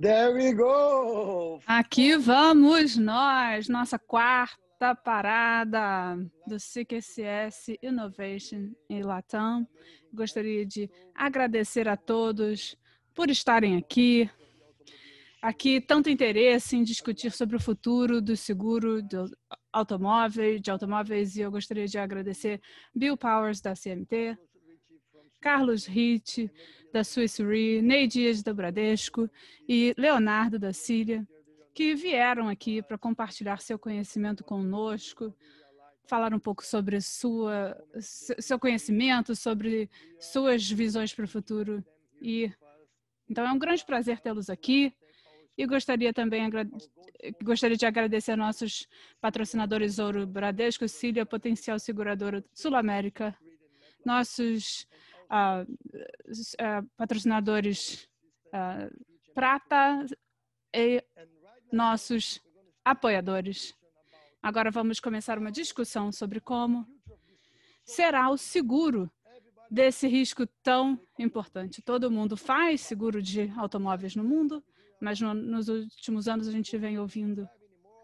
There we go! Aqui vamos nós, nossa quarta parada do CQCS Innovation em Latam. Gostaria de agradecer a todos por estarem aqui. Aqui, tanto interesse em discutir sobre o futuro do seguro do automóvel, de automóveis, e eu gostaria de agradecer Bill Powers, da CMT, Carlos Ritt, da Swiss Re, Ney Dias da Bradesco e Leonardo da Cília, que vieram aqui para compartilhar seu conhecimento conosco, falar um pouco sobre sua, seu conhecimento, sobre suas visões para o futuro. E então é um grande prazer tê-los aqui. E gostaria também gostaria de agradecer nossos patrocinadores Ouro Bradesco, Cília, Potencial Seguradora Sul América, nossos patrocinadores prata e nossos apoiadores. Agora vamos começar uma discussão sobre como será o seguro desse risco tão importante. Todo mundo faz seguro de automóveis no mundo, mas no, nos últimos anos a gente vem ouvindo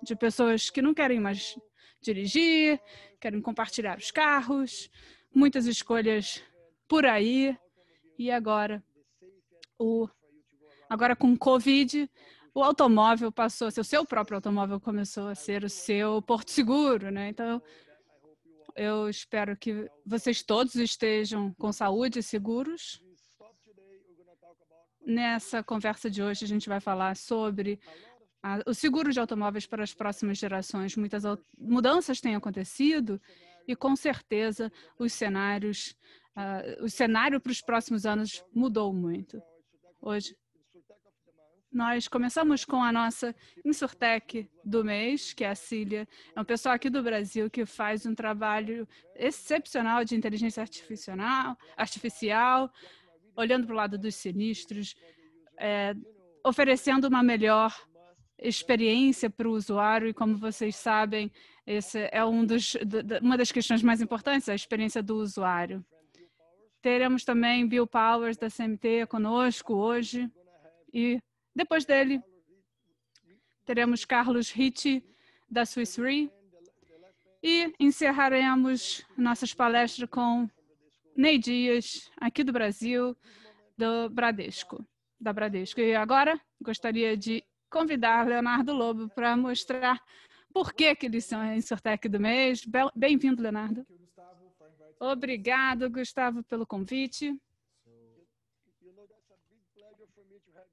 de pessoas que não querem mais dirigir, querem compartilhar os carros, muitas escolhas por aí. E agora, o, agora com Covid, o automóvel passou a ser o seu próprio automóvel, começou a ser o seu porto seguro, né? Então, eu espero que vocês todos estejam com saúde e seguros. Nessa conversa de hoje, a gente vai falar sobre a, o seguro de automóveis para as próximas gerações. Muitas mudanças têm acontecido e, com certeza, os cenários uh, o cenário para os próximos anos mudou muito. Hoje, nós começamos com a nossa Insurtech do mês, que é a Cília. É um pessoal aqui do Brasil que faz um trabalho excepcional de inteligência artificial, artificial olhando para o lado dos sinistros, é, oferecendo uma melhor experiência para o usuário e como vocês sabem, essa é um dos, uma das questões mais importantes, a experiência do usuário. Teremos também Bill Powers da CMT conosco hoje. E depois dele, teremos Carlos Ritchie da Swiss Re. E encerraremos nossas palestras com Ney Dias, aqui do Brasil, do Bradesco, da Bradesco. E agora gostaria de convidar Leonardo Lobo para mostrar por que, que eles são a Insurtech do mês. Bem-vindo, Leonardo. Obrigado, Gustavo, pelo convite.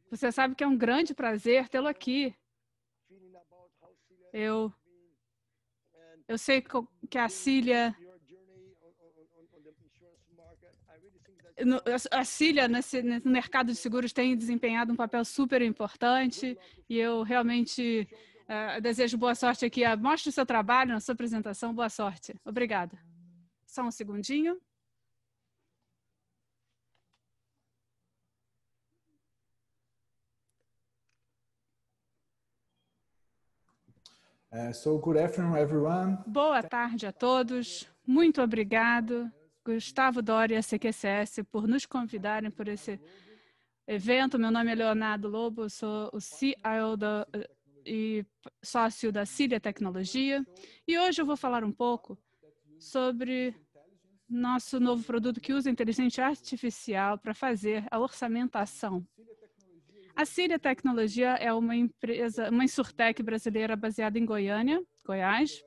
Você sabe que é um grande prazer tê-lo aqui. Eu, eu sei que a Cília. A Cília, nesse, no mercado de seguros, tem desempenhado um papel super importante e eu realmente uh, desejo boa sorte aqui. Mostre o seu trabalho na sua apresentação. Boa sorte. Obrigada. Só um segundinho. Uh, so good afternoon, everyone. Boa tarde a todos. Muito obrigado, Gustavo Doria, CQCS, por nos convidarem por esse evento. Meu nome é Leonardo Lobo, sou o CIO e sócio da Síria Tecnologia. E hoje eu vou falar um pouco sobre nosso novo produto que usa inteligência artificial para fazer a orçamentação. A Síria Tecnologia é uma empresa, uma insurtech brasileira baseada em Goiânia, Goiás,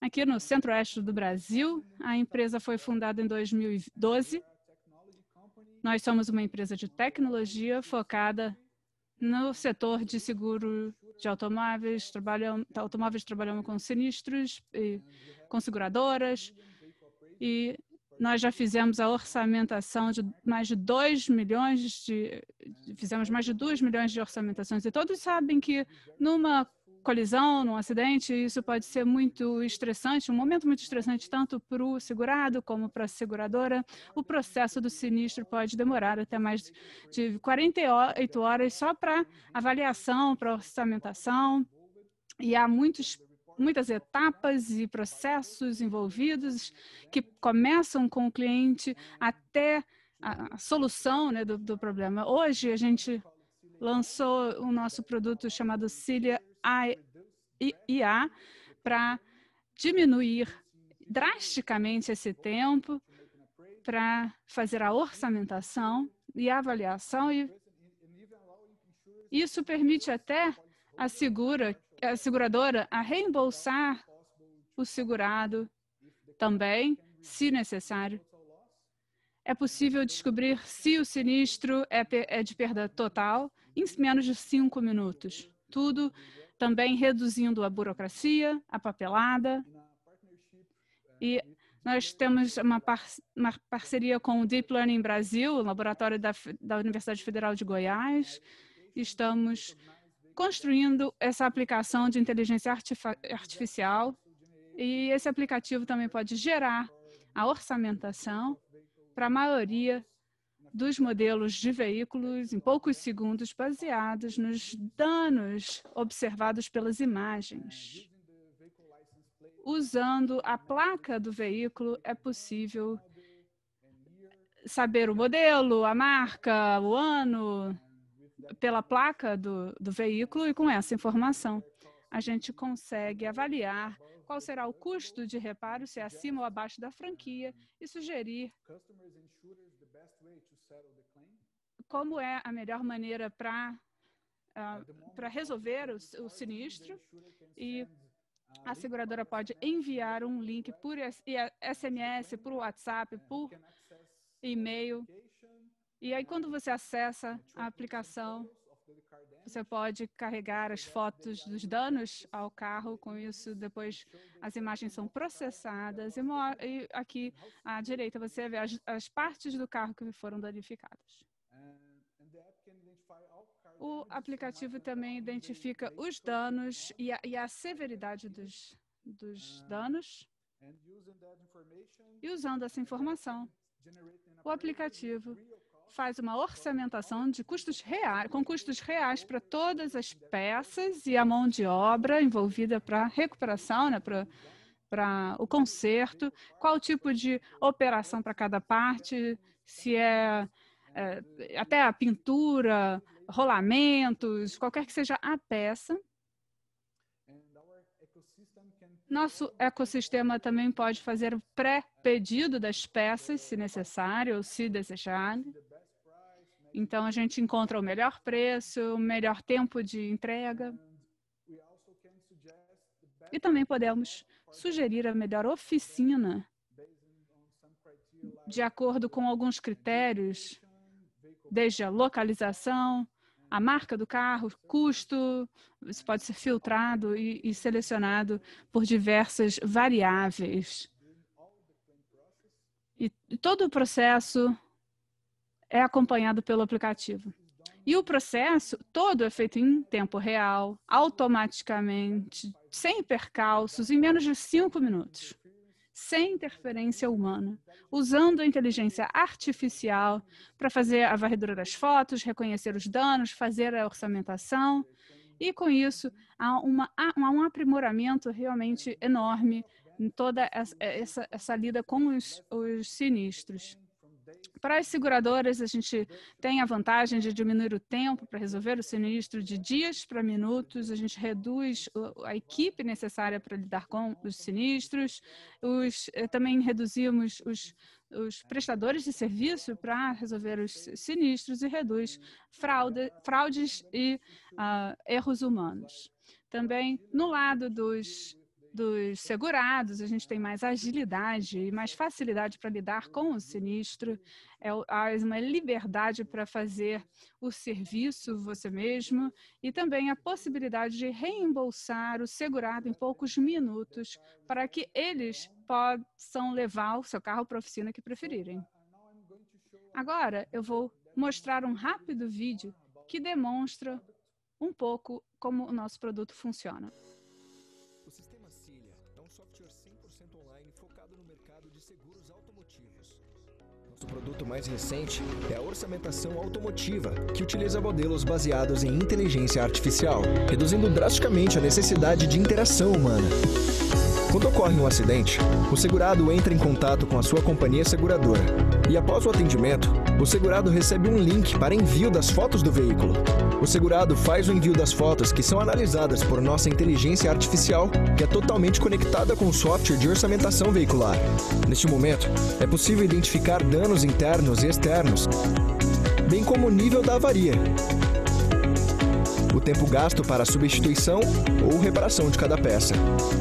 aqui no centro-oeste do Brasil. A empresa foi fundada em 2012. Nós somos uma empresa de tecnologia focada no setor de seguro de automóveis, trabalham, automóveis trabalham com sinistros e com seguradoras e nós já fizemos a orçamentação de mais de 2 milhões de fizemos mais de 2 milhões de orçamentações e todos sabem que numa colisão, num acidente, isso pode ser muito estressante, um momento muito estressante tanto para o segurado como para a seguradora. O processo do sinistro pode demorar até mais de 48 horas só para avaliação, para orçamentação. E há muitos muitas etapas e processos envolvidos que começam com o cliente até a, solução né, do, do problema. Hoje a gente lançou o nosso produto chamado Cilia IA para diminuir drasticamente esse tempo para fazer a orçamentação e a avaliação e isso permite até a, segura, a seguradora a reembolsar o segurado também, se necessário. É possível descobrir se o sinistro é, é de perda total em menos de cinco minutos. Tudo também reduzindo a burocracia, a papelada. E nós temos uma, par uma parceria com o Deep Learning Brasil, o laboratório da, da Universidade Federal de Goiás. Estamos construindo essa aplicação de inteligência artificial e esse aplicativo também pode gerar a orçamentação para a maioria dos modelos de veículos em poucos segundos baseados nos danos observados pelas imagens. Usando a placa do veículo, é possível saber o modelo, a marca, o ano, pela placa do, do veículo, e com essa informação, a gente consegue avaliar qual será o custo de reparo, se é acima ou abaixo da franquia, e sugerir como é a melhor maneira para uh, para resolver o, o sinistro é e a seguradora pode enviar um link por SMS, é por WhatsApp, é, por e-mail. E aí, quando você acessa a aplicação, você pode carregar as fotos dos danos ao carro, com isso depois as imagens são processadas e, e aqui à direita você vê as, as partes do carro que foram danificadas. O aplicativo também identifica os danos e a, e a severidade dos, dos danos. E usando essa informação, o aplicativo faz uma orçamentação de custos reais, com custos reais para todas as peças e a mão de obra envolvida para recuperação, né, para para o conserto, qual tipo de operação para cada parte, se é, é, até a pintura, rolamentos, qualquer que seja a peça. Nosso ecossistema também pode fazer o pré-pedido das peças, se necessário ou se desejar. Então a gente encontra o melhor preço, o melhor tempo de entrega. E também podemos sugerir a melhor oficina de acordo com alguns critérios, desde a localização, a marca do carro, custo, isso pode ser filtrado e, e selecionado por diversas variáveis. E todo o processo é acompanhado pelo aplicativo. E o processo todo é feito em tempo real, automaticamente, sem percalços, em menos de cinco minutos, sem interferência humana, usando a inteligência artificial para fazer a varredura das fotos, reconhecer os danos, fazer a orçamentação. E com isso, há, uma, há um aprimoramento realmente enorme em toda essa, essa, essa lida com os, os sinistros. Para as seguradoras, a gente tem a vantagem de diminuir o tempo para resolver o sinistro de dias para minutos, a gente reduz a equipe necessária para lidar com os sinistros, os, eh, também reduzimos os, os prestadores de serviço para resolver os sinistros e reduz fraude, fraudes e uh, erros humanos. Também no lado dos dos segurados, a gente tem mais agilidade e mais facilidade para lidar com o sinistro, é, uma liberdade para fazer o serviço você mesmo e também a possibilidade de reembolsar o segurado em poucos minutos para que eles possam levar o seu carro para a oficina que preferirem. Agora eu vou mostrar um rápido vídeo que demonstra um pouco como o nosso produto funciona. Nosso produto mais recente é a orçamentação automotiva, que utiliza modelos baseados em inteligência artificial, reduzindo drasticamente a necessidade de interação humana. Quando ocorre um acidente, o segurado entra em contato com a sua companhia seguradora. E após o atendimento, o segurado recebe um link para envio das fotos do veículo. O segurado faz o envio das fotos que são analisadas por nossa inteligência artificial, que é totalmente conectada com o software de orçamentação veicular. Neste momento, é possível identificar danos internos e externos, bem como o nível da avaria o tempo gasto para a substituição ou reparação de cada peça.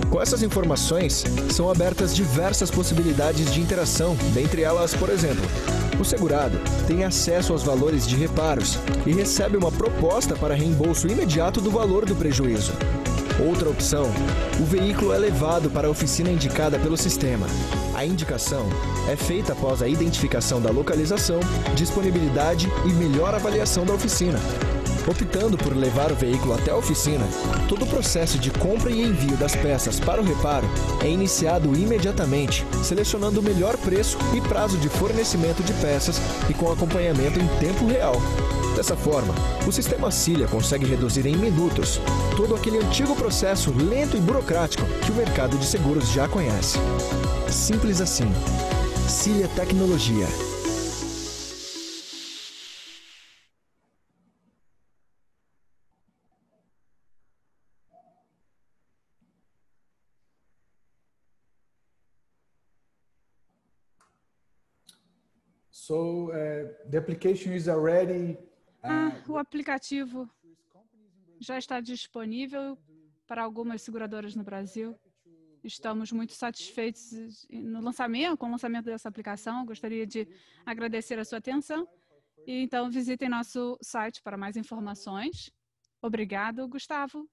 Com essas informações, são abertas diversas possibilidades de interação, dentre elas, por exemplo, o segurado tem acesso aos valores de reparos e recebe uma proposta para reembolso imediato do valor do prejuízo. Outra opção, o veículo é levado para a oficina indicada pelo sistema. A indicação é feita após a identificação da localização, disponibilidade e melhor avaliação da oficina, optando por levar o veículo até a oficina, todo o processo de compra e envio das peças para o reparo é iniciado imediatamente, selecionando o melhor preço e prazo de fornecimento de peças e com acompanhamento em tempo real. Dessa forma, o sistema Cília consegue reduzir em minutos todo aquele antigo processo lento e burocrático que o mercado de seguros já conhece. Simples assim. Cília Tecnologia So uh, the application is already. Uh, ah, o aplicativo já está disponível para algumas seguradoras no Brasil. Estamos muito satisfeitos no lançamento, com o lançamento dessa aplicação. Gostaria de agradecer a sua atenção. E, então, visitem nosso site para mais informações. Obrigado, Gustavo.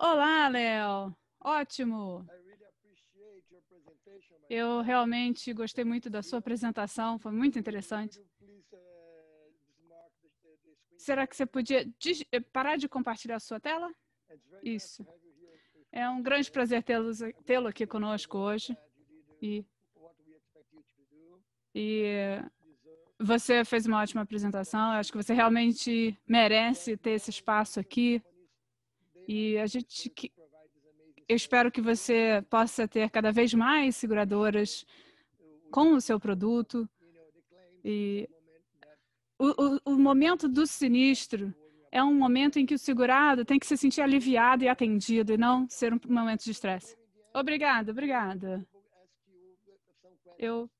Olá, Léo. Ótimo. Eu realmente gostei muito da sua apresentação, foi muito interessante. Será que você podia eh, parar de compartilhar a sua tela? Isso. É um grande prazer tê-lo aqui conosco hoje. E, e você fez uma ótima apresentação. Eu acho que você realmente merece ter esse espaço aqui. E a gente eu espero que você possa ter cada vez mais seguradoras com o seu produto. E o, o, o momento do sinistro é um momento em que o segurado tem que se sentir aliviado e atendido e não ser um momento de estresse. Obrigada, obrigada. Eu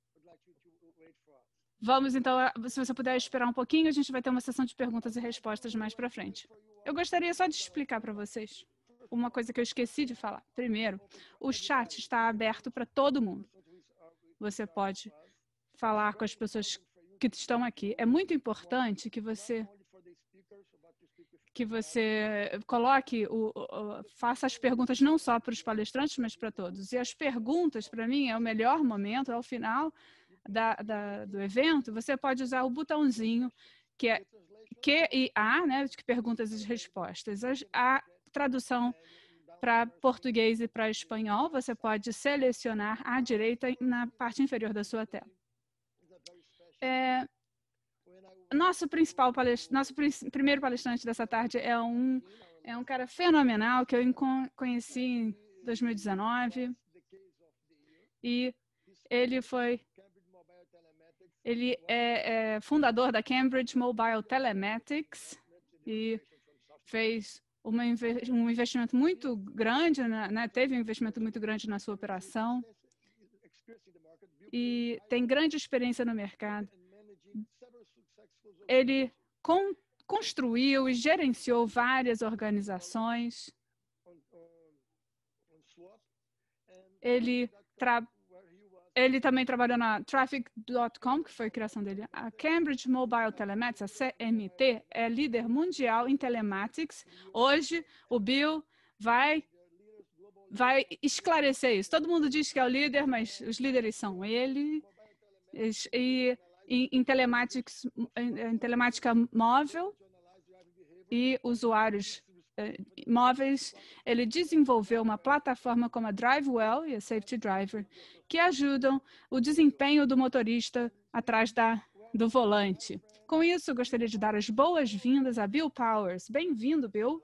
Vamos então, se você puder esperar um pouquinho, a gente vai ter uma sessão de perguntas e respostas mais para frente. Eu gostaria só de explicar para vocês uma coisa que eu esqueci de falar. Primeiro, o chat está aberto para todo mundo. Você pode falar com as pessoas que estão aqui. É muito importante que você que você coloque, o, o, faça as perguntas não só para os palestrantes, mas para todos. E as perguntas, para mim, é o melhor momento, ao é final da, da, do evento. Você pode usar o botãozinho que é Q e A, né, de perguntas e respostas. A, a tradução para português e para espanhol, você pode selecionar à direita na parte inferior da sua tela. É, nosso principal nosso pr primeiro palestrante dessa tarde é um é um cara fenomenal que eu conheci em 2019 e ele foi ele é, é fundador da Cambridge Mobile Telematics e fez uma, um investimento muito grande, né, né? teve um investimento muito grande na sua operação e tem grande experiência no mercado. Ele con construiu e gerenciou várias organizações. Ele tra ele também trabalhou na Traffic.com, que foi a criação dele. A Cambridge Mobile Telematics, a CMT, é líder mundial em telematics. Hoje, o Bill vai vai esclarecer isso. Todo mundo diz que é o líder, mas os líderes são ele. E em, em, telematics, em, em telemática móvel e usuários móveis, ele desenvolveu uma plataforma como a DriveWell e a Safety Driver, que ajudam o desempenho do motorista atrás da, do volante. Com isso, gostaria de dar as boas-vindas a Bill Powers. Bem-vindo, Bill.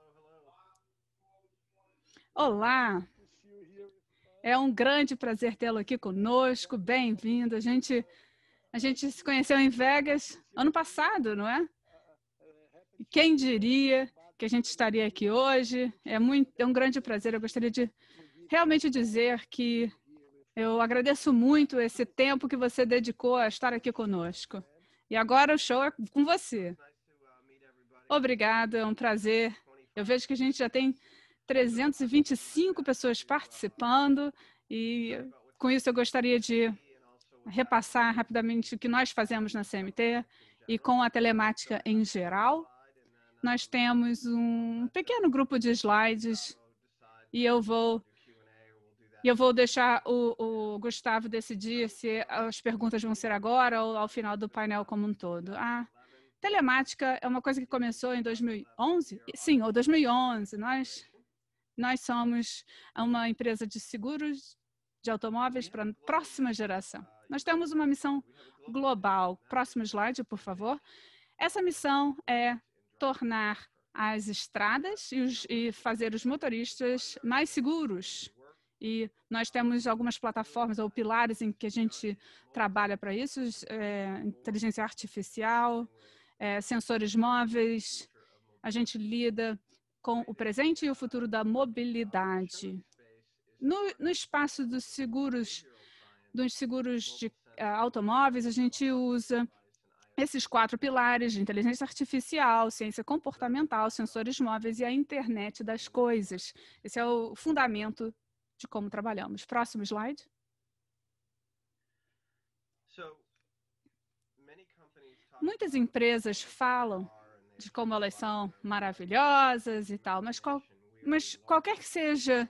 Olá! É um grande prazer tê-lo aqui conosco. Bem-vindo. A gente, a gente se conheceu em Vegas ano passado, não é? Quem diria? que a gente estaria aqui hoje. É, muito, é um grande prazer. Eu gostaria de realmente dizer que eu agradeço muito esse tempo que você dedicou a estar aqui conosco. E agora o show é com você. Obrigada, é um prazer. Eu vejo que a gente já tem 325 pessoas participando e com isso eu gostaria de repassar rapidamente o que nós fazemos na CMT e com a telemática em geral nós temos um pequeno grupo de slides e eu vou e eu vou deixar o, o, Gustavo decidir se as perguntas vão ser agora ou ao final do painel como um todo. A telemática é uma coisa que começou em 2011? Sim, ou 2011. Nós, nós somos uma empresa de seguros de automóveis para a próxima geração. Nós temos uma missão global. Próximo slide, por favor. Essa missão é tornar as estradas e, os, e, fazer os motoristas mais seguros. E nós temos algumas plataformas ou pilares em que a gente trabalha para isso: é, inteligência artificial, é, sensores móveis. A gente lida com o presente e o futuro da mobilidade. No, no espaço dos seguros, dos seguros de uh, automóveis, a gente usa esses quatro pilares de inteligência artificial, ciência comportamental, sensores móveis e a internet das coisas. Esse é o fundamento de como trabalhamos. Próximo slide. Muitas empresas falam de como elas são maravilhosas e tal, mas, qual, mas qualquer que seja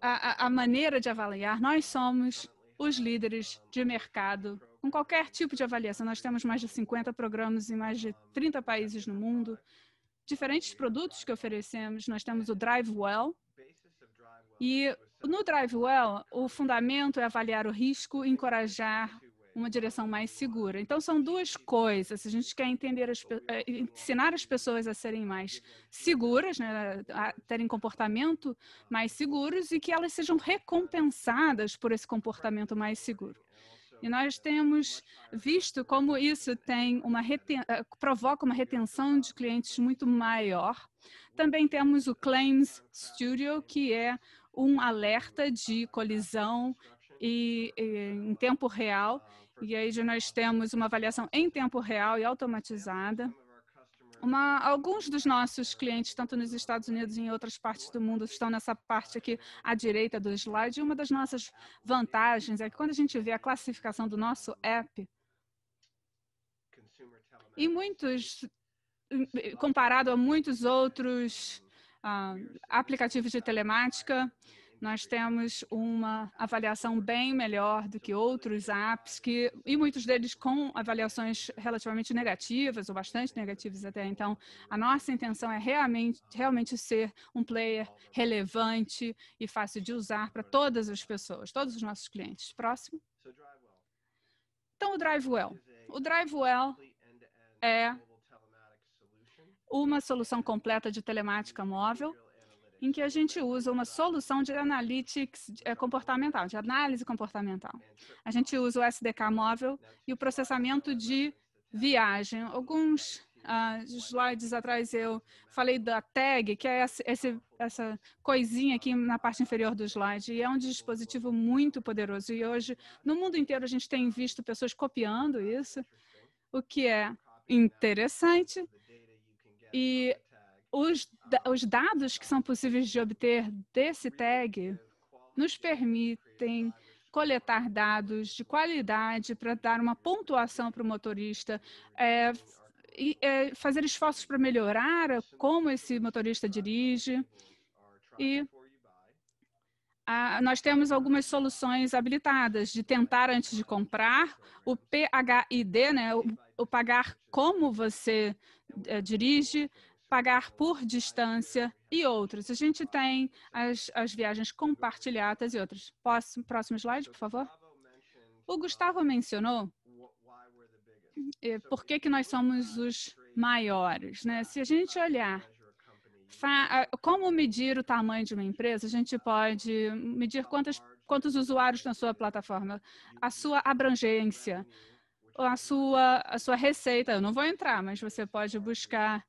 a, a maneira de avaliar, nós somos os líderes de mercado com qualquer tipo de avaliação. Nós temos mais de 50 programas em mais de 30 países no mundo. Diferentes produtos que oferecemos, nós temos o Drive Well E no Drive Well o fundamento é avaliar o risco e encorajar uma direção mais segura. Então, são duas coisas. A gente quer entender as, eh, ensinar as pessoas a serem mais seguras, né? a terem comportamento mais seguros e que elas sejam recompensadas por esse comportamento mais seguro. E nós temos visto como isso tem uma reten... Eh, provoca uma retenção de clientes muito maior. Também temos o Claims Studio, que é um alerta de colisão e, e, em tempo real. E aí nós temos uma avaliação em tempo real e automatizada. Uma, alguns dos nossos clientes, tanto nos Estados Unidos e em outras partes do mundo, estão nessa parte aqui à direita do slide. E uma das nossas vantagens é que quando a gente vê a classificação do nosso app, e muitos, comparado a muitos outros ah, aplicativos de telemática, nós temos uma avaliação bem melhor do que outros apps, que, e muitos deles com avaliações relativamente negativas, ou bastante negativas até. Então, a nossa intenção é realmente, realmente ser um player relevante e fácil de usar para todas as pessoas, todos os nossos clientes. Próximo. Então, o DriveWell. O DriveWell é uma solução completa de telemática móvel em que a gente usa uma solução de analytics é, comportamental, de análise comportamental. A gente usa o SDK móvel e o processamento de viagem. Alguns Uh, slides atrás eu falei da tag, que é essa, essa coisinha aqui na parte inferior do slide, e é um dispositivo muito poderoso. E hoje, no mundo inteiro, a gente tem visto pessoas copiando isso, o que é interessante. E os, os dados que são possíveis de obter desse tag nos permitem coletar dados de qualidade para dar uma pontuação para o motorista, é, e, é, fazer esforços para melhorar como esse motorista dirige. E a, nós temos algumas soluções habilitadas de tentar antes de comprar, o PHID, né, o, o pagar como você é, dirige, pagar por distância e outros. A gente tem as, as viagens compartilhadas e outras. Posso, próximo slide, por favor? O Gustavo mencionou é, por que, que nós somos os maiores. Né? Se a gente olhar como medir o tamanho de uma empresa, a gente pode medir quantos usuários na sua plataforma, a sua abrangência, a sua, a sua receita. Eu não vou entrar, mas você pode buscar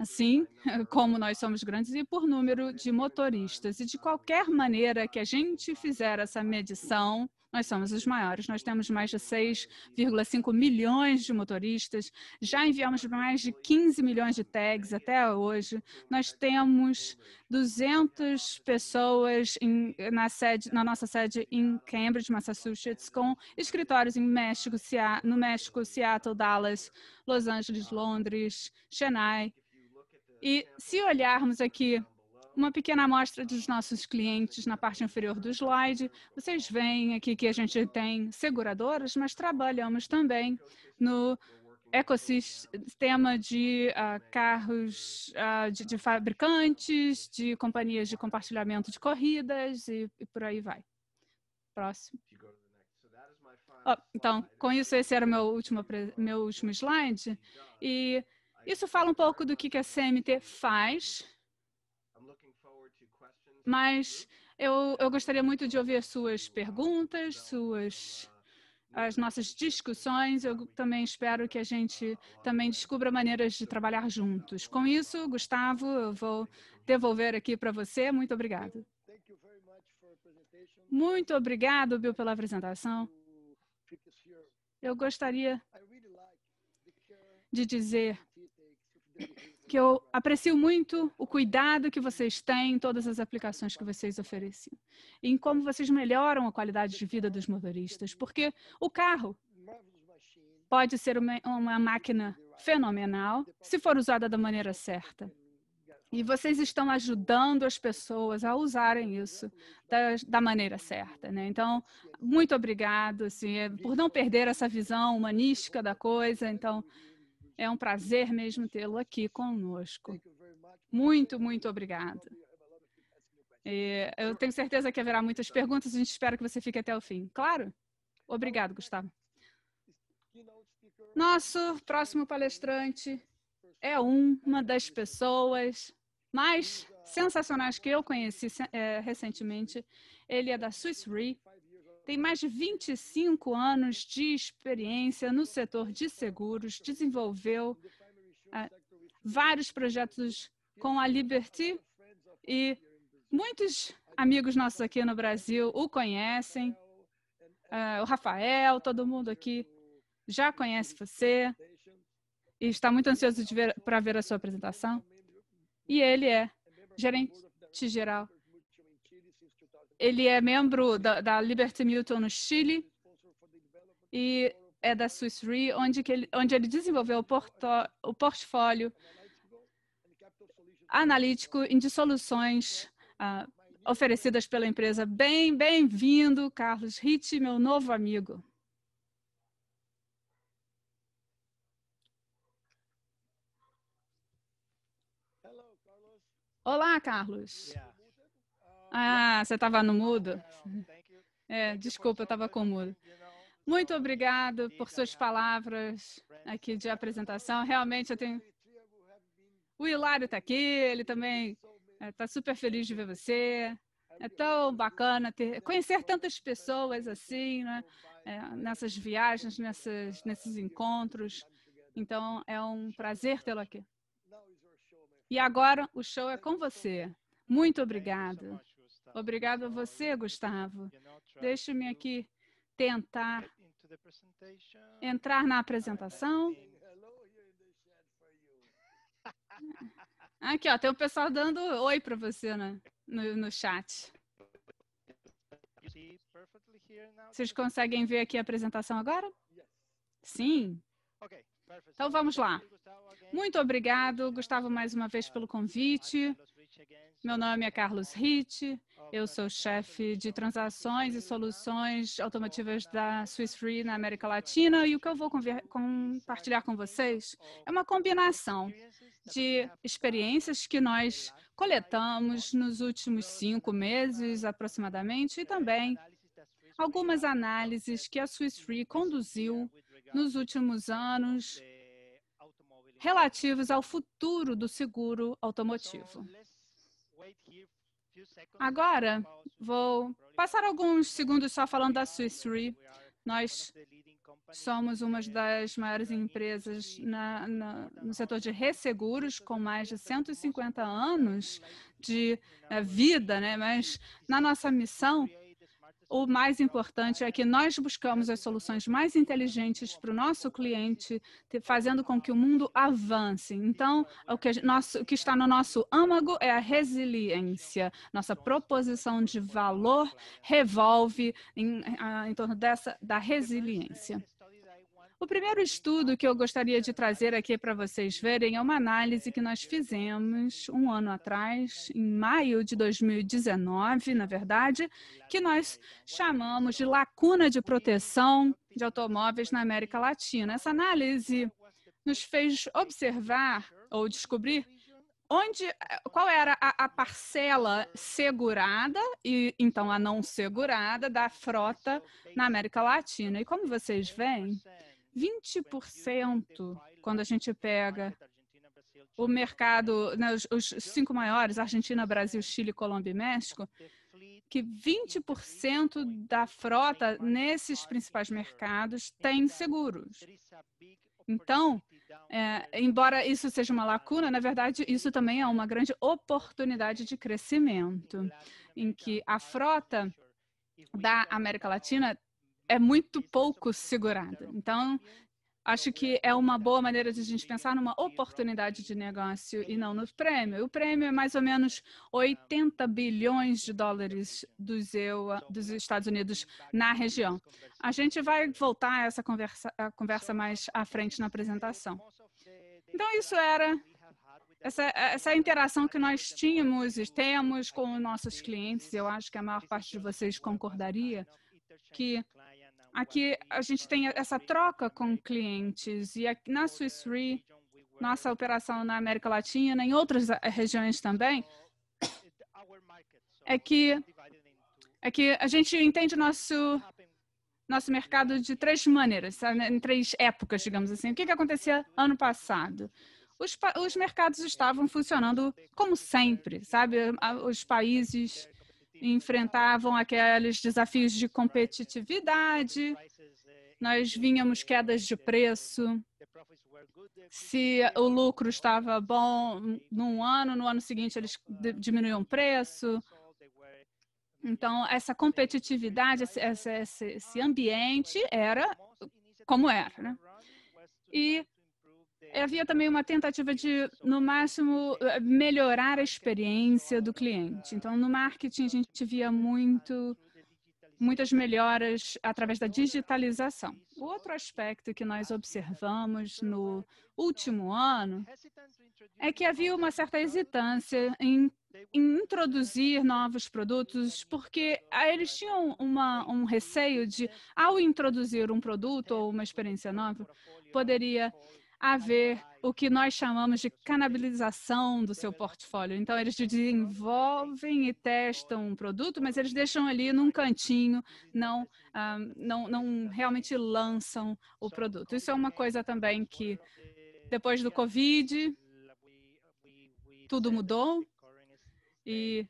Assim como nós somos grandes e por número de motoristas. E de qualquer maneira que a gente fizer essa medição, nós somos os maiores, nós temos mais de 6,5 milhões de motoristas, já enviamos mais de 15 milhões de tags até hoje, nós temos 200 pessoas em, na, sede, na nossa sede em Cambridge, Massachusetts, com escritórios em México, no México, Seattle, Dallas, Los Angeles, Londres, Chennai. E se olharmos aqui uma pequena amostra dos nossos clientes na parte inferior do slide. Vocês veem aqui que a gente tem seguradoras, mas trabalhamos também no ecossistema de uh, carros uh, de, de, fabricantes, de companhias de compartilhamento de corridas e, e por aí vai. Próximo. Oh, então, com isso, esse era o meu último, meu último slide. E isso fala um pouco do que, que a CMT faz mas eu, eu gostaria muito de ouvir suas perguntas, suas as nossas discussões. Eu também espero que a gente também descubra maneiras de trabalhar juntos. Com isso, Gustavo, eu vou devolver aqui para você. Muito obrigado. Muito obrigado, Bill, pela apresentação. Eu gostaria de dizer que eu aprecio muito o cuidado que vocês têm em todas as aplicações que vocês oferecem e em como vocês melhoram a qualidade de vida dos motoristas, porque o carro pode ser uma, uma máquina fenomenal se for usada da maneira certa. E vocês estão ajudando as pessoas a usarem isso da, da maneira certa, né? Então, muito obrigado, assim, é, por não perder essa visão humanística da coisa. Então, é um prazer mesmo tê-lo aqui conosco. Muito, muito obrigada. É, tá eu tenho certeza que haverá muitas tá. perguntas, a gente espera que você fique até o fim. Claro? Obrigado, Gustavo. Nosso próximo palestrante é uma das pessoas mais uh, sensacionais que eu conheci é, recentemente. Ele é da Swiss Re, tem mais de 25 anos de experiência no setor de seguros, desenvolveu ah, vários projetos com a Liberty e muitos amigos nossos aqui no Brasil o conhecem. Ah, o Rafael, todo mundo aqui já conhece você e está muito ansioso ver, para ver a sua apresentação. E ele é gerente geral ele é membro da, da Liberty Mutual no Chile e é da Swiss Re, onde, ele, onde ele desenvolveu o, porto, o portfólio analítico em soluções ah, oferecidas pela empresa. Bem, bem-vindo, Carlos Ritt, meu novo amigo. Olá, Carlos. Yeah. Ah, você estava no mudo? É, desculpa, eu estava com mudo. Muito obrigado por suas palavras aqui de apresentação. Realmente eu tenho. O Hilário está aqui, ele também está é, super feliz de ver você. É tão bacana ter, conhecer tantas pessoas assim, né? É, nessas viagens, nessas, nesses encontros. Então, é um prazer tê-lo aqui. E agora o show é com você. Muito obrigado. Obrigado a você, Gustavo. Deixe-me aqui tentar entrar na apresentação. Aqui, ó, tem o pessoal dando oi para você no, né, no, no chat. Vocês conseguem ver aqui a apresentação agora? Sim. Então vamos lá. Muito obrigado, Gustavo, mais uma vez pelo convite. Meu nome é Carlos Hitt, eu sou chefe de transações e soluções automotivas da Swiss Free na América Latina e o que eu vou compartilhar com vocês é uma combinação de experiências que nós coletamos nos últimos cinco meses aproximadamente e também algumas então, análises que a Swiss Free tipo conduziu nos últimos anos relativos ao futuro do seguro automotivo. Agora, vou passar alguns segundos só falando da Swiss uh, Re. Nós somos uma das maiores uh, empresas na, na, no setor de resseguros, com mais de 150 anos de eh, vida, né? mas na nossa missão o mais importante é que nós buscamos as soluções mais inteligentes para o nosso cliente, fazendo com que o mundo avance. Então, o que, nosso, o que, está no nosso âmago é a resiliência. Nossa proposição de valor revolve em, em torno dessa da resiliência. O primeiro estudo que eu gostaria de trazer aqui para vocês verem é uma análise que nós fizemos um ano atrás, em maio de 2019, na verdade, que nós chamamos de lacuna de proteção de automóveis na América Latina. Essa análise nos fez observar ou descobrir onde qual era a, a, parcela segurada e então a não segurada da frota na América Latina. E como vocês veem, 20% quando a gente pega o mercado, né, os, os, cinco maiores, Argentina, Brasil, Chile, Colômbia e México, que 20% da frota nesses principais mercados tem seguros. Então, é, embora isso seja uma lacuna, na verdade, isso também é uma grande oportunidade de crescimento, em que a frota da América Latina é muito pouco segurada. Então, acho que é uma boa maneira de a gente pensar numa oportunidade de negócio e não no prêmio. O prêmio é mais ou menos 80 bilhões de dólares dos, EU, dos Estados Unidos na região. A gente vai voltar a essa conversa, a conversa mais à frente na apresentação. Então, isso era essa, essa interação que nós tínhamos e temos com nossos clientes. Eu acho que a maior parte de vocês concordaria que Aqui a gente tem essa troca com clientes e aqui, na Swiss Re, nossa operação na América Latina, em outras eh, regiões também, é que, é que a gente entende nosso nosso mercado de três maneiras, em três épocas, digamos assim. O que, que acontecia ano passado? Os, os mercados estavam funcionando como sempre, sabe? Os países enfrentavam aqueles desafios de competitividade, nós vínhamos quedas de preço. Se o lucro estava bom num ano, no ano seguinte eles diminuíam o preço. Então, essa competitividade, esse, esse, esse ambiente era como era. Né? E é, havia também uma tentativa de, no máximo, eh, melhorar a experiência do cliente. Então, no marketing, a gente via muito muitas melhoras através da digitalização. O outro aspecto que nós observamos no último ano é que havia uma certa hesitância em, em introduzir novos produtos, porque ah, eles tinham uma, um receio de, ao introduzir um produto ou uma experiência nova, poderia haver o que nós chamamos de canabilização do seu portfólio. Então, eles desenvolvem e testam um produto, mas eles deixam ali num cantinho, não, ah, não, não realmente lançam o produto. Isso é uma coisa também que, depois do Covid, tudo mudou e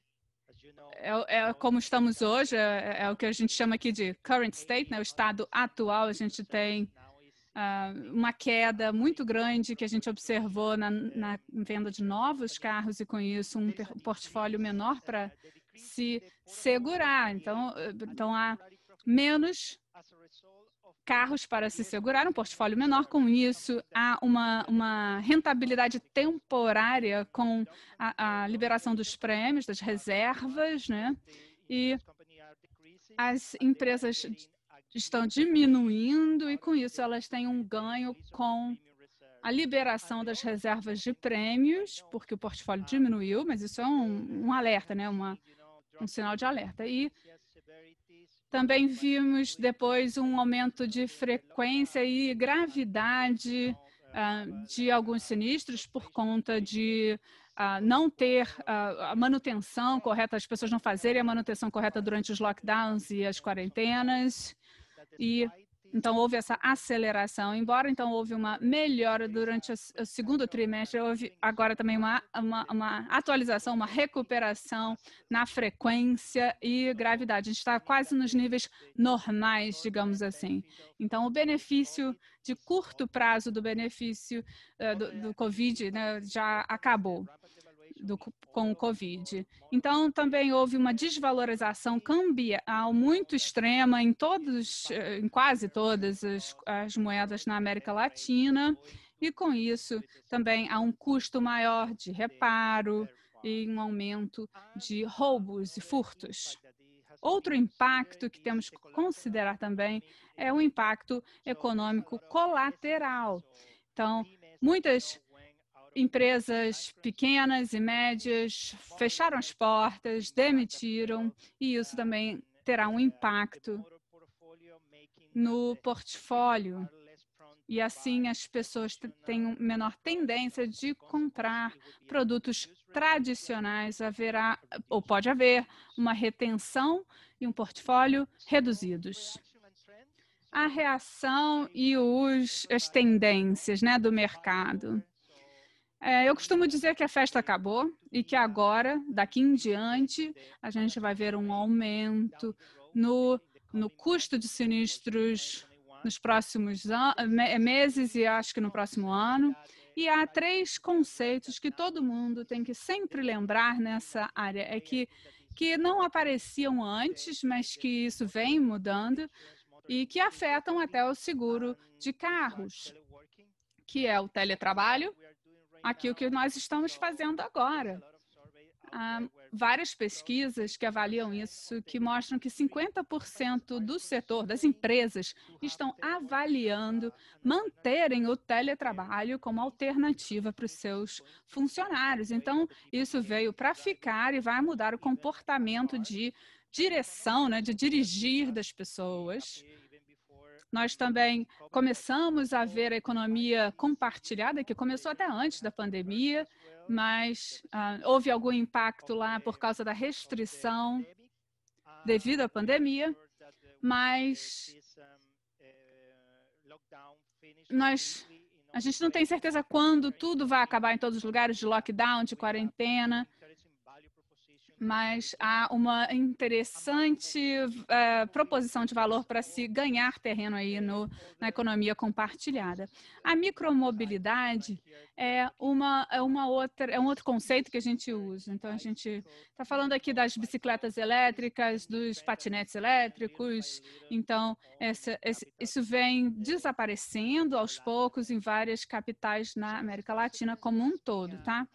é, é, como estamos hoje, é, é, o que a gente chama aqui de current state, né, o estado atual. A gente tem uh, uma queda muito grande que a gente observou na, na, venda de novos carros e, com isso, um portfólio menor para se segurar. Então, então, há menos carros para se segurar, um portfólio menor. Com isso, há uma, uma rentabilidade temporária com a, a liberação dos prêmios, das reservas, né? E as empresas estão diminuindo e, com isso, elas têm um ganho com a liberação das reservas de prêmios, porque o portfólio diminuiu, mas isso é um, um alerta, né? Uma, um sinal de alerta. E também vimos depois um aumento de frequência e gravidade uh, de alguns sinistros por conta de uh, não ter uh, a manutenção correta, as pessoas não fazerem a manutenção correta durante os lockdowns e as quarentenas. E então houve essa aceleração, embora então houve uma melhora durante o segundo trimestre, houve agora também uma, uma, uma atualização, uma recuperação na frequência e gravidade. A gente está quase nos níveis normais, digamos assim. Então o benefício de curto prazo do benefício uh, do, do, Covid né, já acabou do, com o Covid. Então, também houve uma desvalorização cambial muito extrema em, todos, eh, em quase todas as, as moedas na América Latina, e com isso também há um custo maior de reparo e um aumento de roubos e furtos. Outro impacto que temos que considerar também é o impacto econômico colateral. Então, muitas empresas pequenas e médias fecharam as portas, demitiram, e isso também terá um impacto no portfólio. E assim as pessoas têm menor tendência de comprar produtos tradicionais. Haverá, ou pode haver, uma retenção e um portfólio reduzidos. A reação e os, as tendências né, do mercado. É, eu costumo dizer que a festa acabou e que agora, daqui em diante, a gente vai ver um aumento no, no custo de sinistros nos próximos meses e acho que no próximo ano. E há três conceitos que todo mundo tem que sempre lembrar nessa área: é que, que não apareciam antes, mas que isso vem mudando e que afetam até o seguro de carros, que é o teletrabalho aqui o que nós estamos fazendo agora. Há ah, várias pesquisas que avaliam isso, que mostram que 50% do setor, das empresas, estão avaliando manterem o teletrabalho como alternativa para os seus funcionários. Então, isso veio para ficar e vai mudar o comportamento de direção, né, de dirigir das pessoas nós também começamos a ver a economia compartilhada, que começou até antes da pandemia, mas ah, houve algum impacto lá por causa da restrição devido à pandemia, mas nós a gente não tem certeza quando tudo vai acabar em todos os lugares de lockdown, de quarentena, mas há uma interessante uh, proposição de valor para se ganhar terreno aí no, na economia compartilhada. A micromobilidade é, uma, é, uma outra, é um outro conceito que a gente usa. Então, a gente está falando aqui das bicicletas elétricas, dos patinetes elétricos. Então, essa, esse, isso vem desaparecendo aos poucos em várias capitais na América Latina como um todo, tá?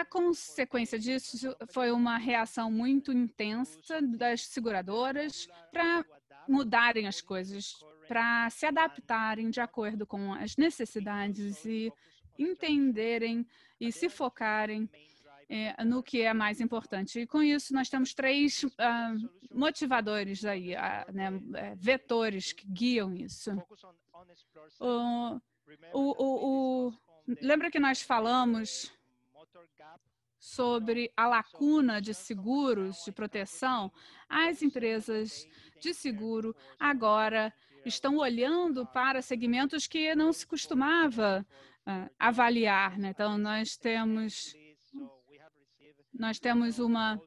A consequência disso foi uma reação muito intensa das seguradoras para mudarem as coisas, para se adaptarem de acordo com as necessidades e entenderem e se focarem é, no que é mais importante. E com isso, nós temos três ah, motivadores aí, ah, né, é, vetores que guiam isso. O, o, o, lembra que nós falamos sobre a lacuna de seguros de proteção, as empresas de seguro agora estão olhando para segmentos que não se costumava uh, avaliar. Né? Então, nós temos, nós temos uma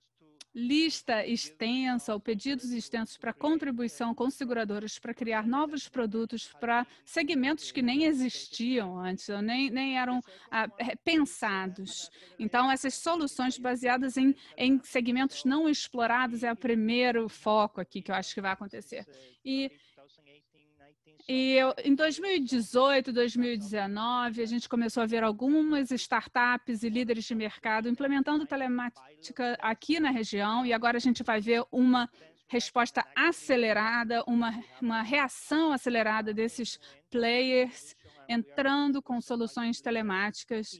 lista extensa ou pedidos extensos para contribuição com seguradoras para criar novos produtos para segmentos que nem existiam antes, ou nem, nem eram ah, é, pensados. Então, essas soluções baseadas em, em segmentos não explorados é o primeiro foco aqui que eu acho que vai acontecer. E e eu, em 2018, 2019, a gente começou a ver algumas startups e líderes de mercado implementando telemática aqui na região, e agora a gente vai ver uma resposta acelerada, uma, uma reação acelerada desses players entrando com soluções telemáticas.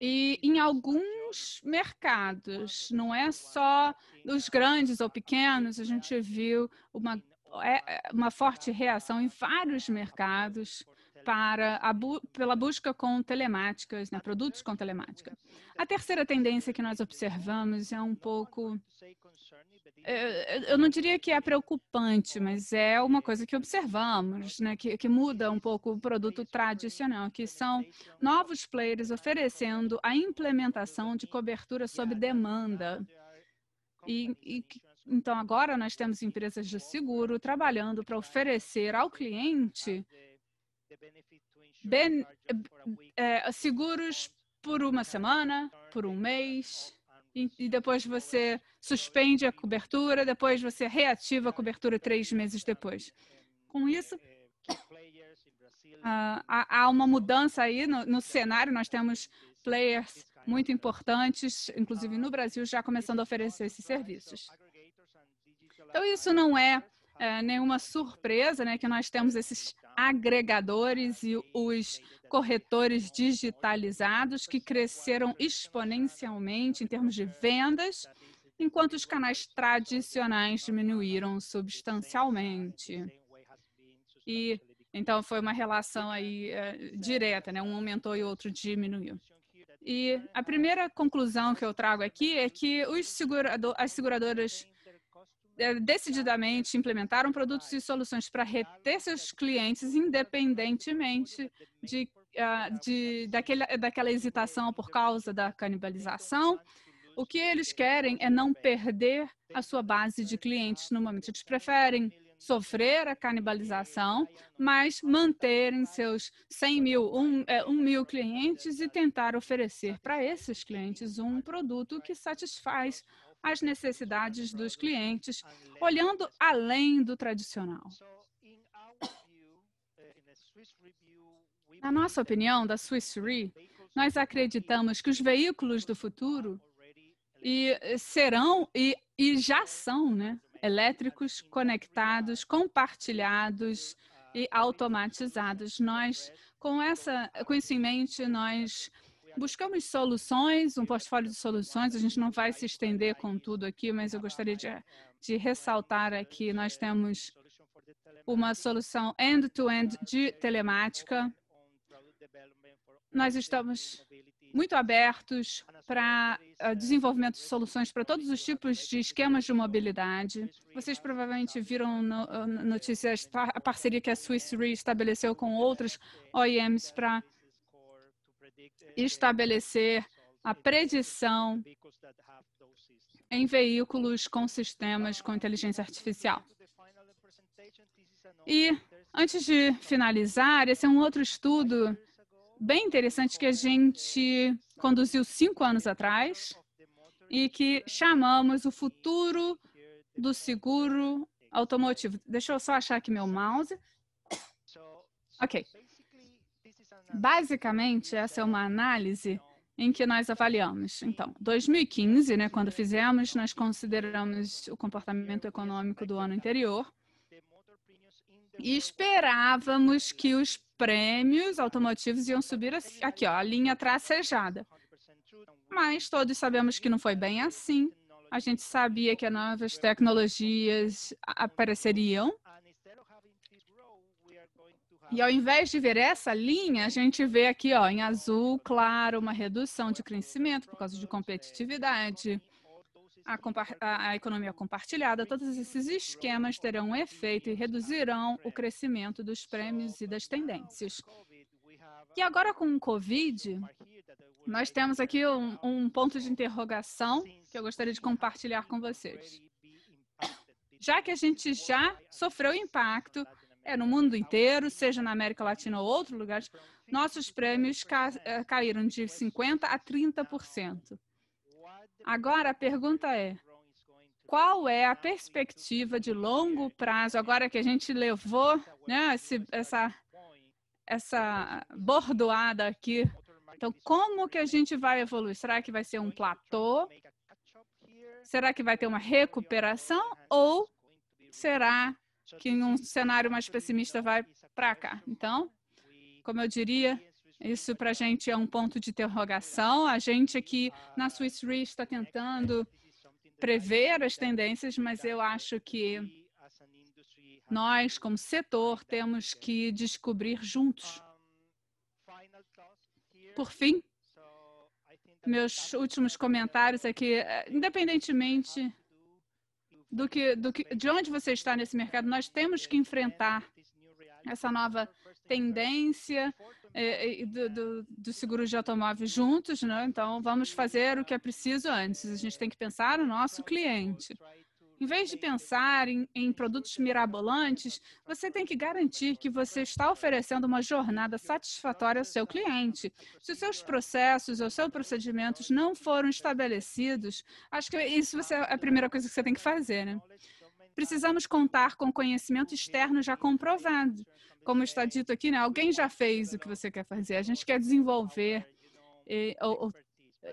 E em alguns mercados, não é só os grandes ou pequenos, a gente viu uma é, é uma forte reação em vários mercados para a bu pela busca com telemáticas, né, produtos com telemática. A terceira tendência que nós observamos é um pouco, é, eu não diria que é preocupante, mas é uma coisa que observamos, né, que, que muda um pouco o produto tradicional, que são novos players oferecendo a implementação de cobertura sob demanda. E, e, então, agora nós temos empresas de seguro trabalhando para oferecer ao cliente ben, é, seguros por uma semana, por um mês, e, e depois você suspende a cobertura, depois você reativa a cobertura três meses depois. Com isso, ah, há uma mudança aí no, no, cenário, nós temos players muito importantes, inclusive no Brasil, já começando a oferecer esses serviços. Então, isso não é, é nenhuma surpresa, né? Que nós temos esses agregadores e os corretores digitalizados que cresceram exponencialmente em termos de vendas, enquanto os canais tradicionais diminuíram substancialmente. E então foi uma relação aí uh, direta, né? Um aumentou e o outro diminuiu. E a primeira conclusão que eu trago aqui é que os segurador, as seguradoras eh, decididamente implementaram produtos e soluções para reter seus clientes independentemente de, ah, de, daquela, daquela hesitação por causa da canibalização. O que eles querem é não perder a sua base de clientes no momento. Eles preferem sofrer a canibalização, mas manterem seus 100 mil, 1 um, é, um mil clientes e tentar oferecer para esses clientes um produto que satisfaz às necessidades dos clientes, olhando além do tradicional. Eh, Na nossa opinião, da Swiss Re, nós acreditamos que os veículos do futuro e eh, serão e, e já são né, elétricos, conectados, compartilhados uh, e automatizados. Nós, com, essa, com isso em mente, nós Buscamos soluções, um portfólio de soluções. A gente não vai se estender com tudo aqui, mas eu gostaria de, de ressaltar aqui: nós temos uma solução end-to-end -end de telemática. Nós estamos muito abertos para ah, desenvolvimento de soluções para todos os tipos de esquemas de mobilidade. Vocês provavelmente viram no, ah, notícias a parceria que a Swiss Re estabeleceu com outros OEMs para estabelecer a predição em veículos com sistemas com inteligência artificial. E antes de finalizar, esse é um outro estudo bem interessante que a gente conduziu cinco anos atrás e que chamamos o futuro do seguro automotivo. Deixa eu só achar aqui meu mouse. Ok. Basicamente, essa é uma análise em que nós avaliamos. Então, 2015, né, quando fizemos, nós consideramos o comportamento econômico do ano anterior e esperávamos que os prêmios automotivos iam subir assim, aqui, ó, a linha tracejada. Mas todos sabemos que não foi bem assim. A gente sabia que novas tecnologias apareceriam e ao invés de ver essa linha, a gente vê aqui, ó, em azul, claro, uma redução de crescimento por causa de competitividade, a, a, economia compartilhada, todos esses esquemas terão um efeito e reduzirão o crescimento dos prêmios e das tendências. E agora com o Covid, nós temos aqui um, um ponto de interrogação que eu gostaria de compartilhar com vocês. Já que a gente já sofreu impacto é, no mundo inteiro, seja na América Latina ou outro lugar, nossos prêmios ca eh, caíram de 50% a 30%. Agora, a pergunta é, qual é a perspectiva de longo prazo, agora que a gente levou né, esse, essa, essa bordoada aqui? Então, como que a gente vai evoluir? Será que vai ser um platô? Será que vai ter uma recuperação? Ou será que em um cenário mais pessimista então, vai para cá. Então, como eu diria, isso para a gente é um ponto de né? interrogação. A gente então, aqui na Swiss Re está é tentando prever as tendências, mas eu acho que nós, como setor, temos que descobrir ah, juntos. Por fim, meus últimos comentários aqui, eh, independentemente do que, do que, de onde você está nesse mercado. Nós temos que enfrentar essa nova tendência eh, do, do, do, seguro de automóvel juntos, né? Então, vamos fazer o que é preciso antes. A gente tem que pensar no nosso cliente. Em vez de pensar em, em, produtos mirabolantes, você tem que garantir que você está oferecendo uma jornada satisfatória ao seu cliente. Se os seus processos ou seus procedimentos não foram estabelecidos, acho que isso é a primeira coisa que você tem que fazer, né? Precisamos contar com conhecimento externo já comprovado. Como está dito aqui, né? alguém já fez o que você quer fazer. A gente quer desenvolver e, eh, ou, ou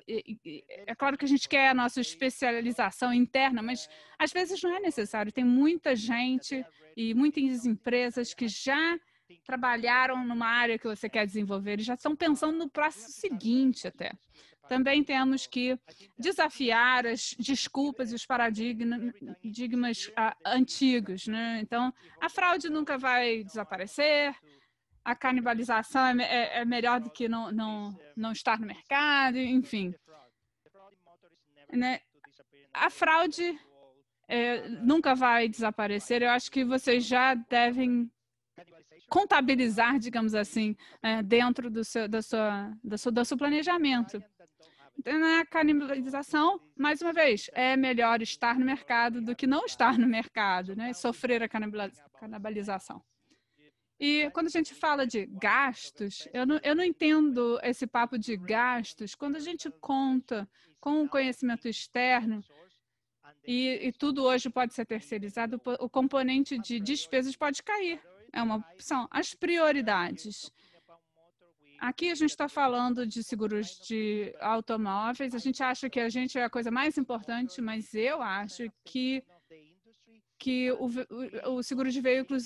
é claro que a gente quer a nossa especialização interna, mas às vezes não é necessário. Tem muita gente e muitas empresas que já trabalharam numa área que você quer desenvolver e já estão pensando no próximo seguinte até. Também temos que desafiar as desculpas e os paradigmas ah, antigos. Né? Então, a fraude nunca vai desaparecer, a canibalização é, é, é melhor do que não, não, não estar no mercado, enfim. Né? A fraude é, nunca vai desaparecer. Eu acho que vocês já devem contabilizar, digamos assim, é, dentro do seu, da sua, da sua, do seu planejamento. Então, na né, canibalização, mais uma vez, é melhor estar no mercado do que não estar no mercado, né? Sofrer a canibalização. E quando a gente fala de gastos, eu não, eu não entendo esse papo de gastos. Quando a gente conta com o conhecimento externo, e, e tudo hoje pode ser terceirizado, o componente de despesas pode cair. É uma opção. As prioridades. Aqui a gente está falando de seguros de automóveis. A gente acha que a gente é a coisa mais importante, mas eu acho que que o, o seguro de veículos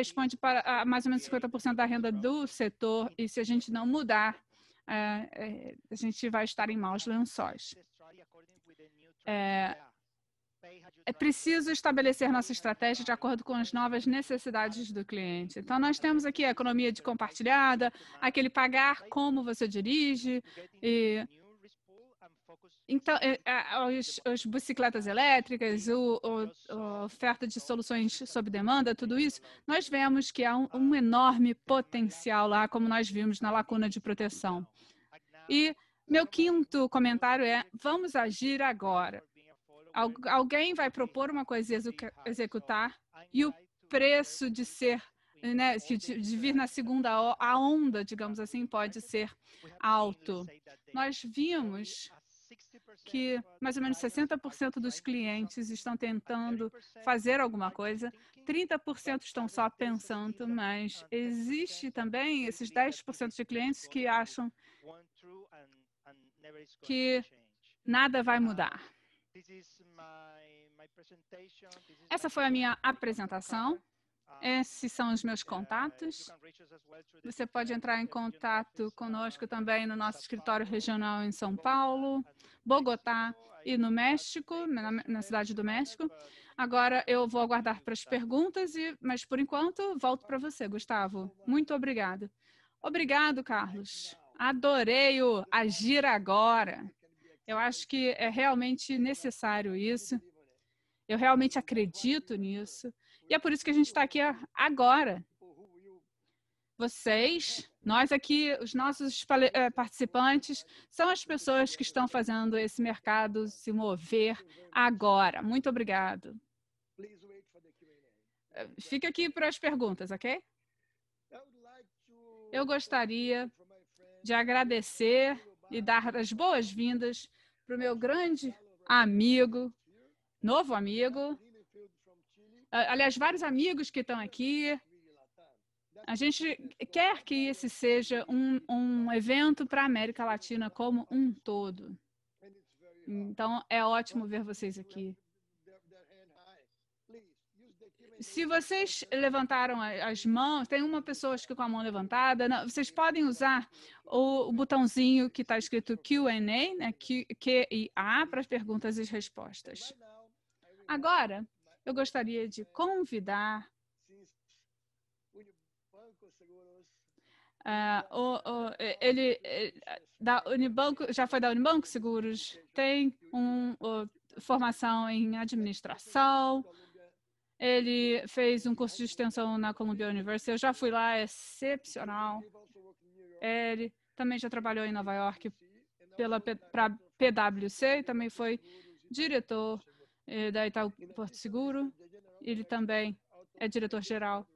responde para mais ou menos 50% da renda do setor, e se a gente não mudar, é, é, a gente vai estar em maus lençóis. É, é preciso estabelecer nossa estratégia de acordo com as novas necessidades do cliente. Então, nós temos aqui a economia de compartilhada, aquele pagar como você dirige e então, as, é, é, é, bicicletas elétricas, o, o, a oferta de soluções sob demanda, tudo isso, nós vemos que há um, um enorme potencial lá, como nós vimos na lacuna de proteção. E meu quinto comentário é: vamos agir agora. Alguém vai propor uma coisa e executar, e o preço de ser né, de, vir na segunda a onda, digamos assim, pode ser alto. Nós vimos que mais ou menos 60% dos clientes estão tentando fazer alguma coisa, 30% estão só pensando, mas existe também esses 10% de clientes que acham que nada vai mudar. Essa foi a minha apresentação. Esses são os meus contatos. Você pode entrar em contato conosco também no nosso escritório regional em São Paulo, Bogotá e no México, na, na cidade do México. Agora eu vou aguardar para as perguntas, e, mas por enquanto volto para você, Gustavo. Muito obrigada. Obrigado, Carlos. Adorei o agir agora. Eu acho que é realmente necessário isso. Eu realmente acredito nisso. E é por isso que a gente está aqui agora. Vocês, nós aqui, os nossos eh, participantes, são as pessoas que estão fazendo esse mercado se mover agora. Muito obrigado. Fica aqui para as perguntas, ok? Eu gostaria de agradecer e dar as boas-vindas para o meu grande amigo, novo amigo, ah, aliás, vários amigos que estão aqui. A gente quer que esse seja um, um evento para a América Latina como um todo. Então, é ótimo ver vocês aqui. Se vocês levantaram as mãos, tem uma pessoa acho que com a mão levantada, não, vocês podem usar o, o botãozinho que está escrito Q&A, né, Q, Q e A, para as perguntas e respostas. Agora, eu gostaria de convidar Uh, o, o, ele, da Unibanco, já foi da Unibanco Seguros, tem uma formação em administração, ele fez um curso de extensão na Columbia University, eu já fui lá, é excepcional. Ele também já trabalhou em Nova York para para PwC e também foi diretor eh, da Itaú Porto Seguro. Ele né? também é diretor-geral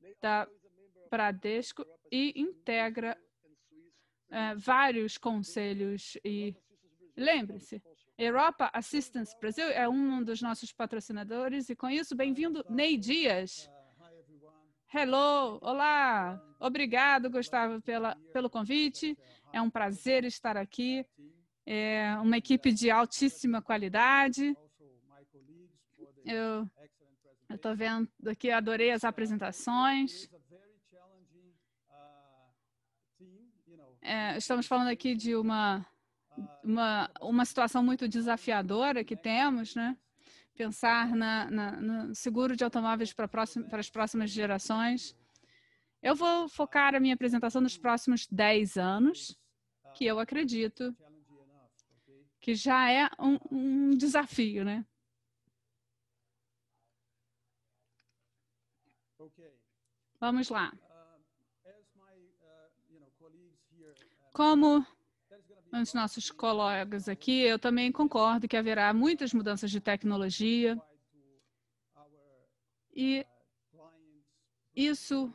né? da né? Bradesco e integra é, vários conselhos. E lembre-se, Europa Assistance Brasil é um dos nossos patrocinadores. E com isso, bem-vindo, Ney Dias. Hello, olá, obrigado, Gustavo, pela, pelo convite. É um prazer estar aqui. É uma equipe de altíssima qualidade. Eu estou vendo aqui, adorei as apresentações. Uh, é, estamos falando aqui de uma, uma, uma situação muito desafiadora que temos, né? Pensar na, na no seguro de automóveis para, próxima, para as próximas gerações. Eu vou focar a minha apresentação nos próximos 10 anos, que eu acredito que já é um, um desafio, né? Vamos lá. Uh, uh, Como os nossos colegas aqui, eu também concordo que haverá muitas mudanças de tecnologia e uh, isso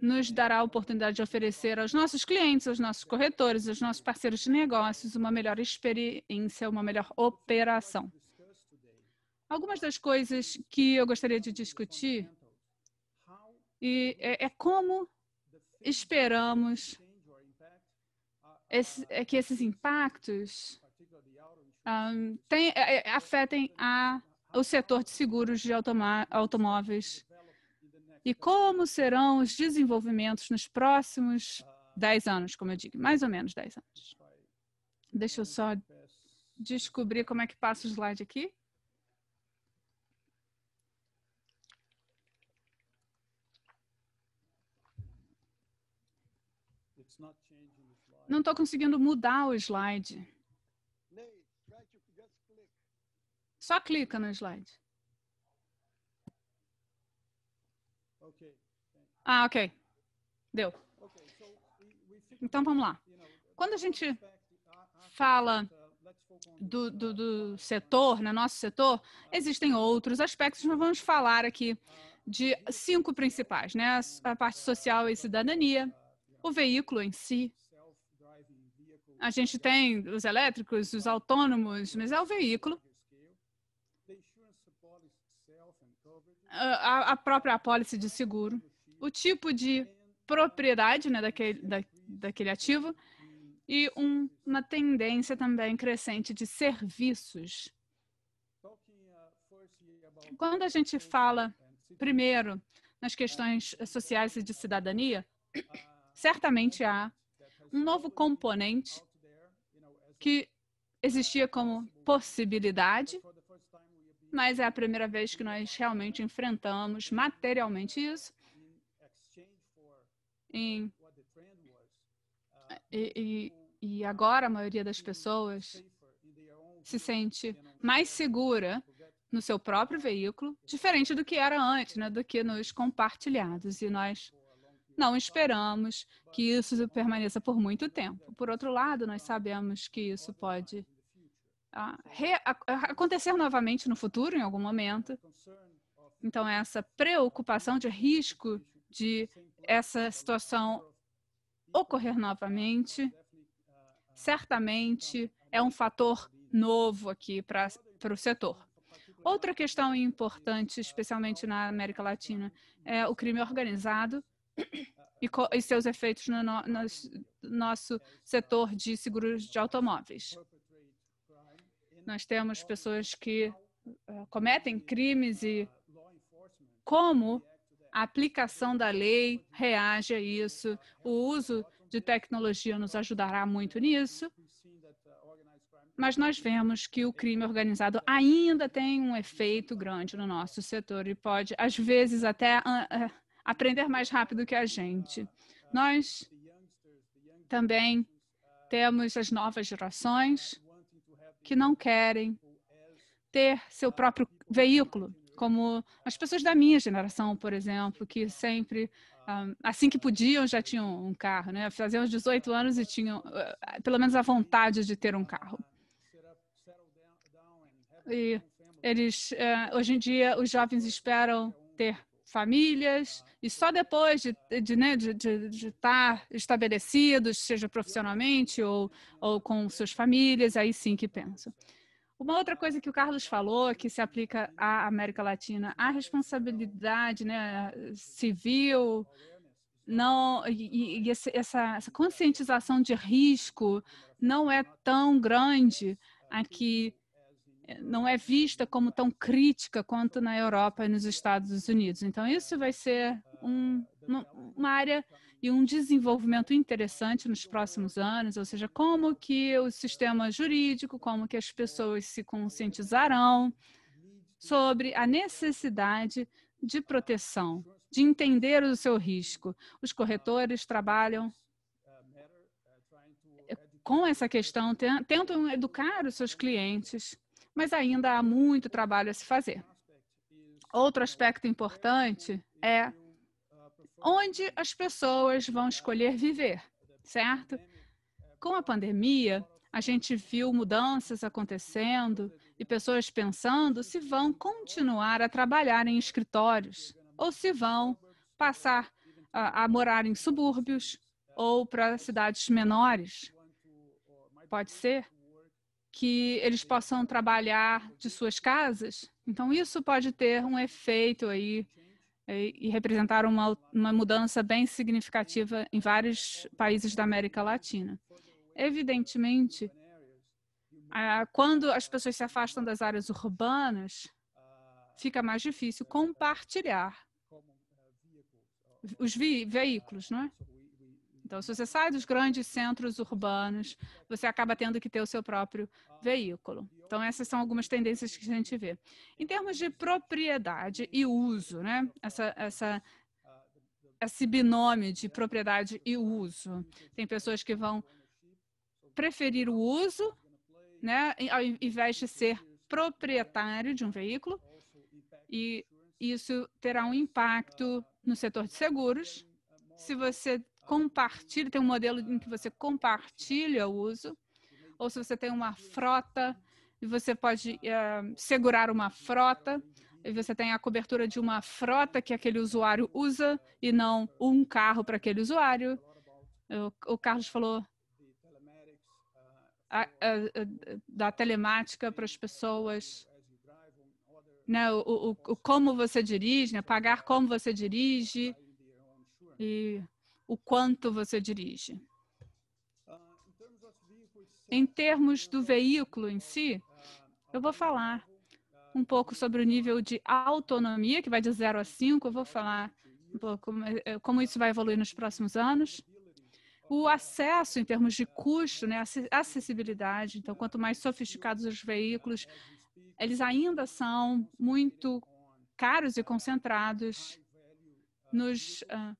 nos dará a oportunidade de oferecer aos nossos clientes, aos nossos corretores, aos nossos parceiros de negócios uma melhor experiência, uma melhor operação. Algumas das coisas que eu gostaria de discutir e é, é como esperamos esse, é que esses impactos um, tem, é, é, afetem a, o setor de seguros de automóveis e como serão os desenvolvimentos nos próximos 10 anos, como eu digo, mais ou menos 10 anos. Deixa eu só descobrir como é que passa o slide aqui. Não estou conseguindo mudar o slide. Só clica no slide. Ah, ok. Deu. Então vamos lá. Quando a gente fala uh, do, do, do setor, no né, nosso setor, existem outros aspectos, mas vamos falar aqui uh, de cinco principais, né? A parte social e cidadania, o veículo em si. A gente tem os elétricos, os autônomos, mas é o veículo. A, a própria apólice de seguro, o tipo de propriedade né, daquele, da, daquele ativo e um, uma tendência também crescente de serviços. Quando a gente fala, primeiro, nas questões sociais e de cidadania, certamente há um novo componente que existia como possibilidade, mas é a primeira vez que nós realmente enfrentamos materialmente isso. E, e, e agora a maioria das pessoas se sente mais segura no seu próprio veículo, diferente do que era antes, né, do que nos compartilhados. E nós não esperamos que isso permaneça por muito tempo. Por outro lado, nós sabemos que isso pode ah, acontecer novamente no futuro, em algum momento. Então, essa preocupação de risco de essa situação ocorrer novamente, certamente é um fator novo aqui para o setor. Outra questão importante, especialmente na América Latina, é o crime organizado e, e seus efeitos no, no, no nosso setor de seguros de automóveis. Nós temos pessoas que uh, cometem crimes e como a aplicação da lei reage a isso. O uso de tecnologia nos ajudará muito nisso. Mas nós vemos que o crime organizado ainda tem um efeito grande no nosso setor e pode, às vezes, até uh, aprender mais rápido que a gente. Nós também temos as novas gerações que não querem ter seu próprio veículo, como as pessoas da minha geração, por exemplo, que sempre ah, assim que podiam já tinham um carro, né? Faziam 18 anos e tinham ah, pelo menos a vontade de ter um carro. E eles ah, hoje em dia os jovens esperam ter famílias, e só depois de estar de, né, de, de, de estar tá estabelecidos, seja profissionalmente ou, ou com suas famílias, aí sim que pensam. Uma outra coisa que o Carlos falou, que se aplica à América Latina, a responsabilidade né, civil, não e, e essa, essa, conscientização de risco não é tão grande aqui não é vista como tão crítica quanto na Europa e nos Estados Unidos. Então, isso vai ser um, uma, uma, área e um desenvolvimento interessante nos próximos anos, ou seja, como que o sistema jurídico, como que as pessoas se conscientizarão sobre a necessidade de proteção, de entender o seu risco. Os corretores trabalham é, com essa questão, tentam educar os seus clientes mas ainda há muito trabalho a se fazer. Outro aspecto importante é onde as pessoas vão escolher viver, certo? Com a pandemia, a gente viu mudanças acontecendo e pessoas pensando se vão continuar a trabalhar em escritórios ou se vão passar a, a morar em subúrbios ou para cidades menores. Pode ser que eles possam trabalhar de suas casas. Então, isso pode ter um efeito aí é, e representar uma, uma mudança bem significativa em vários países da América Latina. Evidentemente, quando as pessoas se afastam das áreas urbanas, fica mais difícil compartilhar os veículos, não é? Então, se você sai dos grandes centros urbanos, você acaba tendo que ter o seu próprio veículo. Então, essas são algumas tendências que a gente vê. Em termos de propriedade e uso, né? Essa, essa esse binômio de propriedade e uso. Tem pessoas que vão preferir o uso, né, ao invés de ser proprietário de um veículo, e isso terá um impacto no setor de seguros. Se você compartilha, tem um modelo em que você compartilha o uso, ou se você tem uma frota e você pode uh, segurar uma frota, e você tem a cobertura de uma frota que aquele usuário usa e não um carro para aquele usuário. O, o Carlos falou a, a, a, da telemática para as pessoas, né, o, o, o, como você dirige, né, pagar como você dirige e o quanto você dirige. Ah, em termos do veículo em si, eu vou falar um pouco sobre o nível de autonomia, que vai de 0 a 5, eu vou falar um pouco eh, como isso vai evoluir nos próximos anos. O acesso em termos de custo, né, acessibilidade, então quanto mais sofisticados os veículos, eles ainda são muito caros e concentrados nos uh,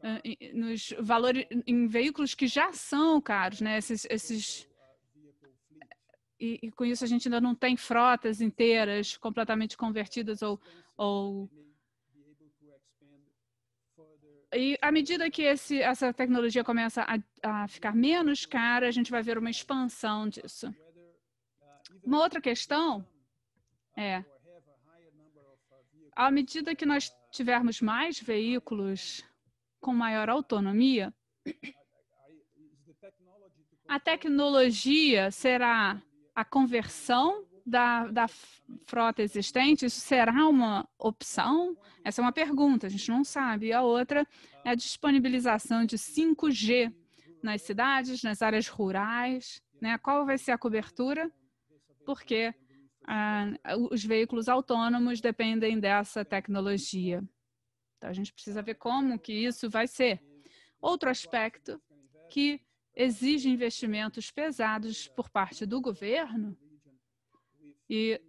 ah, nos valores em veículos que já são caros, né? Esses, esses... E, e, com isso a gente ainda não tem frotas inteiras completamente convertidas ou, ou... e à medida que esse, essa tecnologia começa a, a ficar menos cara, a gente vai ver uma expansão disso. Uma outra questão é, à medida que nós tivermos mais veículos com maior autonomia, a tecnologia será a conversão da, da, frota existente? Isso será uma opção? Essa é uma pergunta, a gente não sabe. E a outra é a disponibilização de 5G nas cidades, nas áreas rurais. Né? Qual vai ser a cobertura? Porque ah, os veículos autônomos dependem dessa tecnologia. Então a gente precisa ver como que isso vai ser. Outro aspecto que exige investimentos pesados por parte do governo e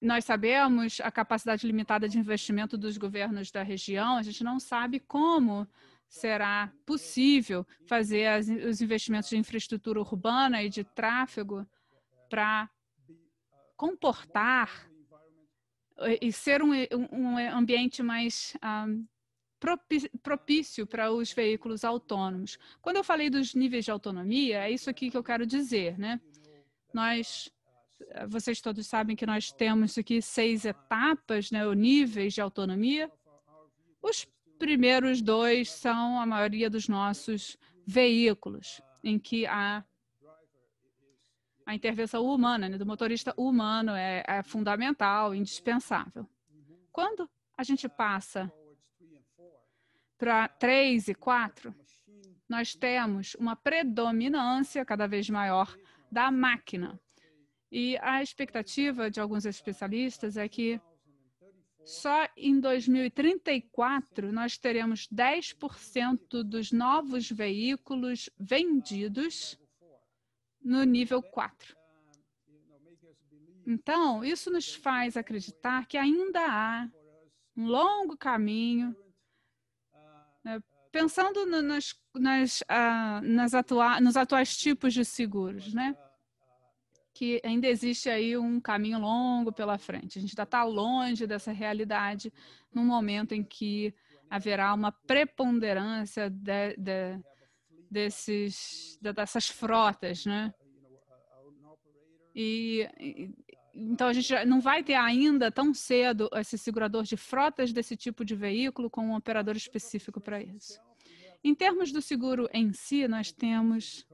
nós sabemos a capacidade limitada de investimento dos governos da região, a gente não sabe como será possível fazer as, os investimentos de infraestrutura urbana e de tráfego para comportar eh, e ser um, eh, um eh, ambiente mais um, propício para os veículos autônomos. Quando eu falei dos níveis de autonomia, é isso aqui que eu quero dizer, né? Nós, vocês todos sabem que nós temos aqui seis etapas, né, ou níveis de autonomia. Os primeiros dois são a maioria dos nossos veículos, em que há a intervenção humana, né, do motorista humano é, é fundamental, indispensável. Quando a gente passa para 3 e 4, nós temos uma predominância cada vez maior da máquina. E a expectativa de alguns especialistas é que só em 2034 nós teremos 10% dos novos veículos vendidos no nível 4. Então, isso nos faz acreditar que ainda há um longo caminho. Né? Pensando no, nas, nas, ah, nas atua nos atuais tipos de seguros, né? que ainda existe aí um caminho longo pela frente. A gente ainda está longe dessa realidade num momento em que haverá uma preponderância de, de, desses, dessas frotas, né? E, e, então a gente não vai ter ainda tão cedo esse segurador de frotas desse tipo de veículo com um operador específico para isso. Em termos do seguro em si, nós temos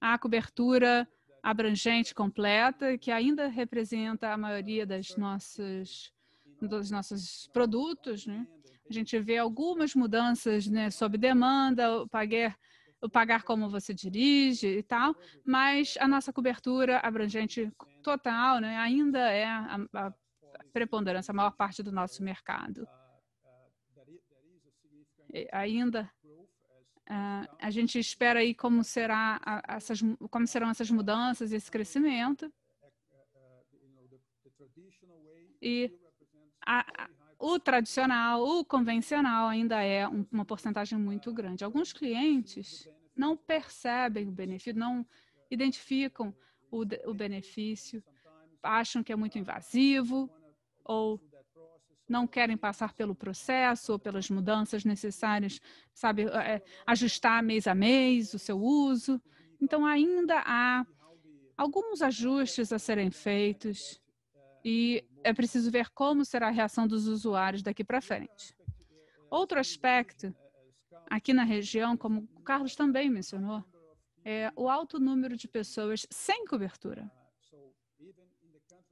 a cobertura abrangente completa, que ainda representa a maioria das nossas, dos nossos produtos, né? A gente vê algumas mudanças né, sob demanda, o Paguer o pagar como você dirige e tal, mas a nossa cobertura abrangente total né, ainda é a, a preponderância, a maior parte do nosso mercado. E ainda uh, a gente espera aí como, será a, essas, como serão essas mudanças, e esse crescimento. E a, o tradicional, o convencional ainda é uma porcentagem muito grande. Alguns clientes não percebem o benefício, não identificam o, o benefício, acham que é muito invasivo ou não querem passar pelo processo ou pelas mudanças necessárias, sabe, é, é, ajustar mês a mês o seu uso. Então, ainda há alguns ajustes a serem feitos e é preciso ver como será a reação dos usuários daqui para frente. Outro aspecto aqui na região, como o Carlos também mencionou, é o alto número de pessoas sem cobertura.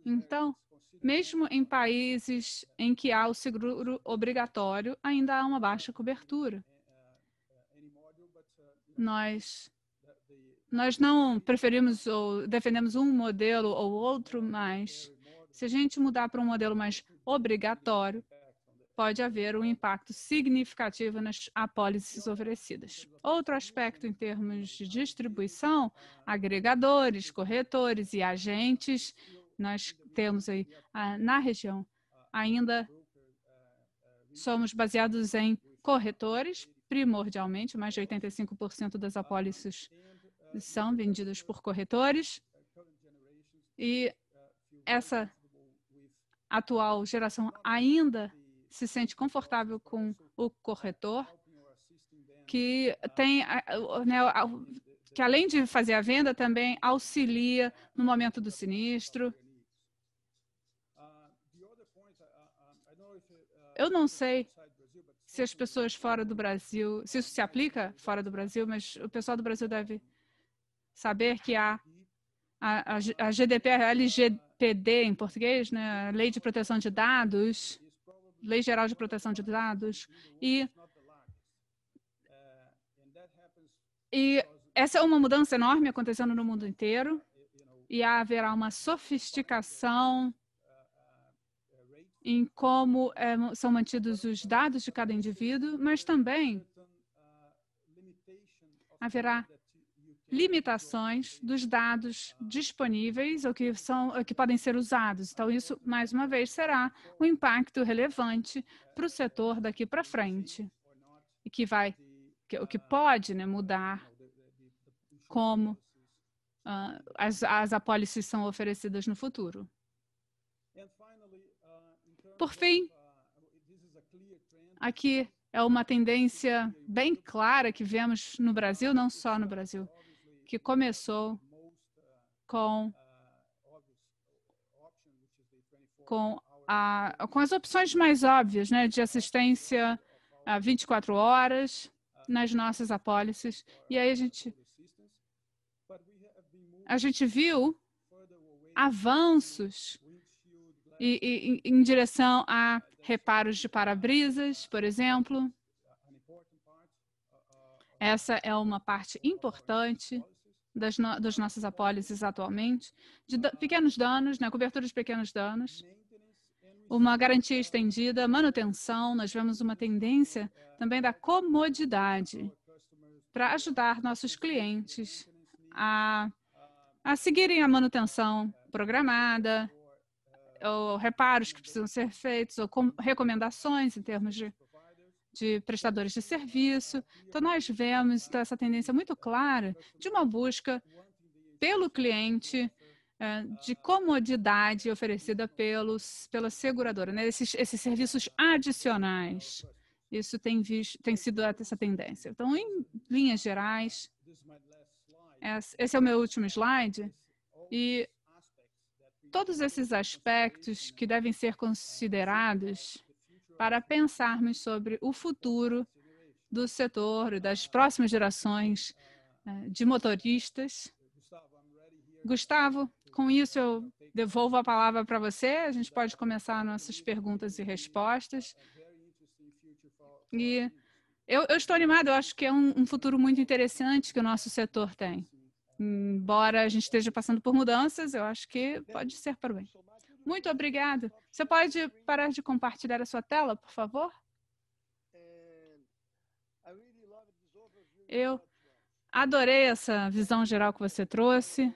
Então, mesmo em países em que há o seguro obrigatório, ainda há uma baixa cobertura. Nós, nós não preferimos ou defendemos um modelo ou outro, mas se a gente mudar para um modelo mais obrigatório, pode haver um impacto significativo nas apólices oferecidas. Outro aspecto em termos de distribuição, agregadores, corretores e agentes, nós temos aí ah, na região ainda somos baseados em corretores, primordialmente, mais de 85% das apólices são vendidas por corretores. E essa atual geração ainda se sente confortável com o corretor, que tem, né, que além de fazer a venda, também auxilia no momento do sinistro. Eu não sei se as pessoas fora do Brasil, se isso se aplica fora do Brasil, mas o pessoal do Brasil deve saber que há a, a, a GDPR, a PD em português, né? Lei de Proteção de Dados, Lei Geral de Proteção de Dados, e, e essa é uma mudança enorme acontecendo no mundo inteiro, e haverá uma sofisticação em como é, são mantidos os dados de cada indivíduo, mas também haverá limitações dos dados disponíveis ou que, são, ou que podem ser usados. Então, isso, mais uma vez, será um impacto relevante para o setor daqui para frente e que vai, que, o que pode né, mudar como uh, as, as apólices são oferecidas no futuro. Por fim, aqui é uma tendência bem clara que vemos no Brasil, não só no Brasil que começou com com, a, com as opções mais óbvias, né, de assistência a 24 horas nas nossas apólices. E aí a gente a gente viu avanços e, e, em direção a reparos de para-brisas, por exemplo. Essa é uma parte importante das, no, das nossas apólices atualmente, de da, pequenos danos, né, cobertura de pequenos danos, uma garantia estendida, manutenção, nós vemos uma tendência também da comodidade para ajudar nossos clientes a, a seguirem a manutenção programada, ou reparos que precisam ser feitos, ou com, recomendações em termos de de prestadores de serviço. Então, nós vemos então, essa tendência muito clara de uma busca pelo cliente eh, de comodidade oferecida pelos, pela seguradora, né? esses, esses serviços adicionais. Isso tem, visto, tem sido essa tendência. Então, em linhas gerais, esse é o meu último slide, e todos esses aspectos que devem ser considerados para pensarmos sobre o futuro do setor, e das próximas gerações eh, de motoristas. Gustavo, com isso eu devolvo a palavra para você. A gente pode começar nossas perguntas e respostas. E eu, eu estou animado, eu acho que é um, um futuro muito interessante que o nosso setor tem. Embora a gente esteja passando por mudanças, eu acho que pode ser para o bem. Muito obrigado. Você pode parar de compartilhar a sua tela, por favor? É, Eu adorei essa visão geral que você trouxe.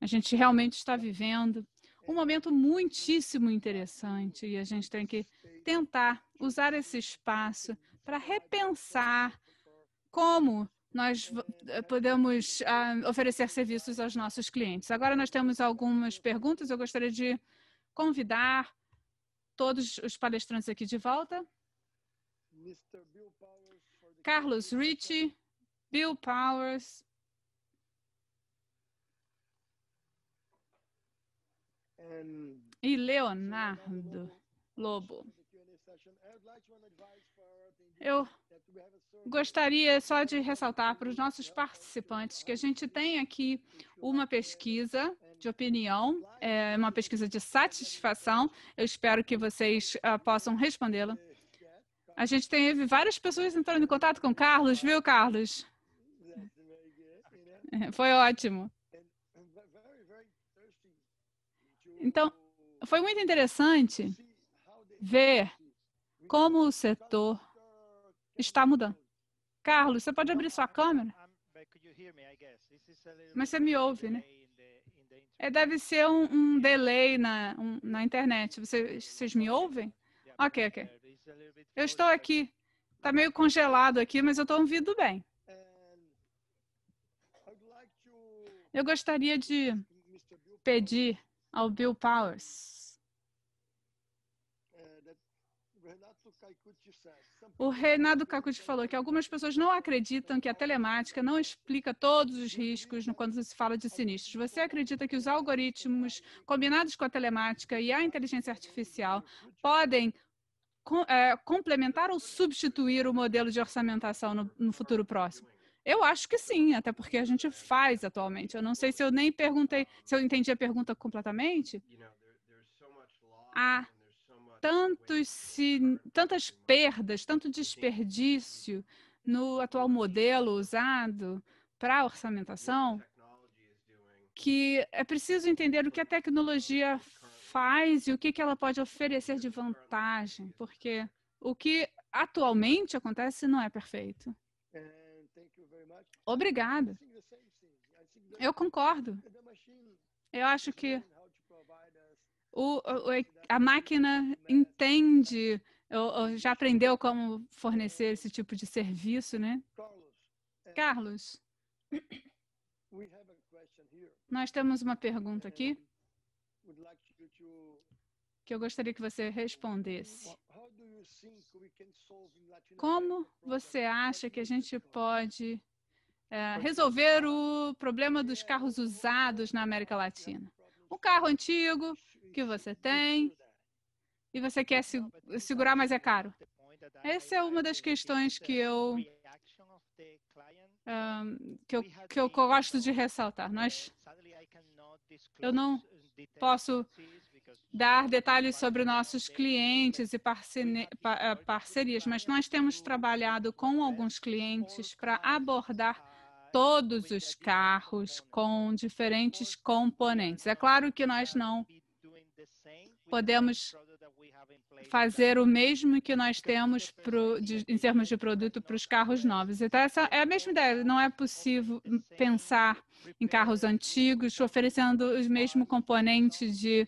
A gente realmente está vivendo um momento muitíssimo interessante e a gente tem que tentar usar esse espaço para repensar como nós eh, podemos uh, oferecer serviços aos nossos clientes. Agora nós temos algumas perguntas. Eu gostaria de convidar todos os palestrantes aqui de volta. Carlos Ritchie, Bill Powers. E Leonardo Lobo. Eu Gostaria só de ressaltar para os nossos participantes que a gente tem aqui uma pesquisa de opinião, é uma pesquisa de satisfação. Eu espero que vocês uh, possam respondê-la. A gente teve várias pessoas entrando em contato com o Carlos, viu, Carlos? É, foi ótimo. Então, foi muito interessante ver como o setor está mudando. Carlos, você pode abrir sua câmera? Mas você me ouve, né? É, deve ser um, um delay na, um, na internet. Você, vocês me ouvem? Ok, ok. Eu estou aqui. Está meio congelado aqui, mas eu estou ouvindo bem. Eu gostaria de pedir ao Bill Powers O Renato Cacuti falou que algumas pessoas não acreditam que a telemática não explica todos os riscos quando se fala de sinistros. Você acredita que os algoritmos combinados com a telemática e a inteligência artificial podem com, é, complementar ou substituir o modelo de orçamentação no, no futuro próximo? Eu acho que sim, até porque a gente faz atualmente. Eu não sei se eu nem perguntei, se eu entendi a pergunta completamente. Há tantos, tantas perdas, tanto desperdício no atual modelo usado para orçamentação, que é preciso entender o que a tecnologia faz e o que, que ela pode oferecer de vantagem, porque o que atualmente acontece não é perfeito. Obrigada. Eu concordo. Eu acho que o, a máquina entende ou, ou já aprendeu como fornecer esse tipo de serviço, né? Carlos, nós temos uma pergunta aqui que eu gostaria que você respondesse. Como você acha que a gente pode é, resolver o problema dos carros usados na América Latina? um carro antigo que você tem e você quer se, segurar, mas é caro. Essa é uma das questões que eu um, que, eu, que eu gosto de ressaltar. Nós, eu não posso dar detalhes sobre nossos clientes e eh, parcerias, mas nós temos trabalhado com alguns clientes para abordar todos os carros com diferentes componentes. É claro que nós não podemos fazer o mesmo que nós temos pro, de, em termos de produto para os carros novos. Então, essa é a mesma ideia. Não é possível pensar em carros antigos oferecendo os mesmos componentes de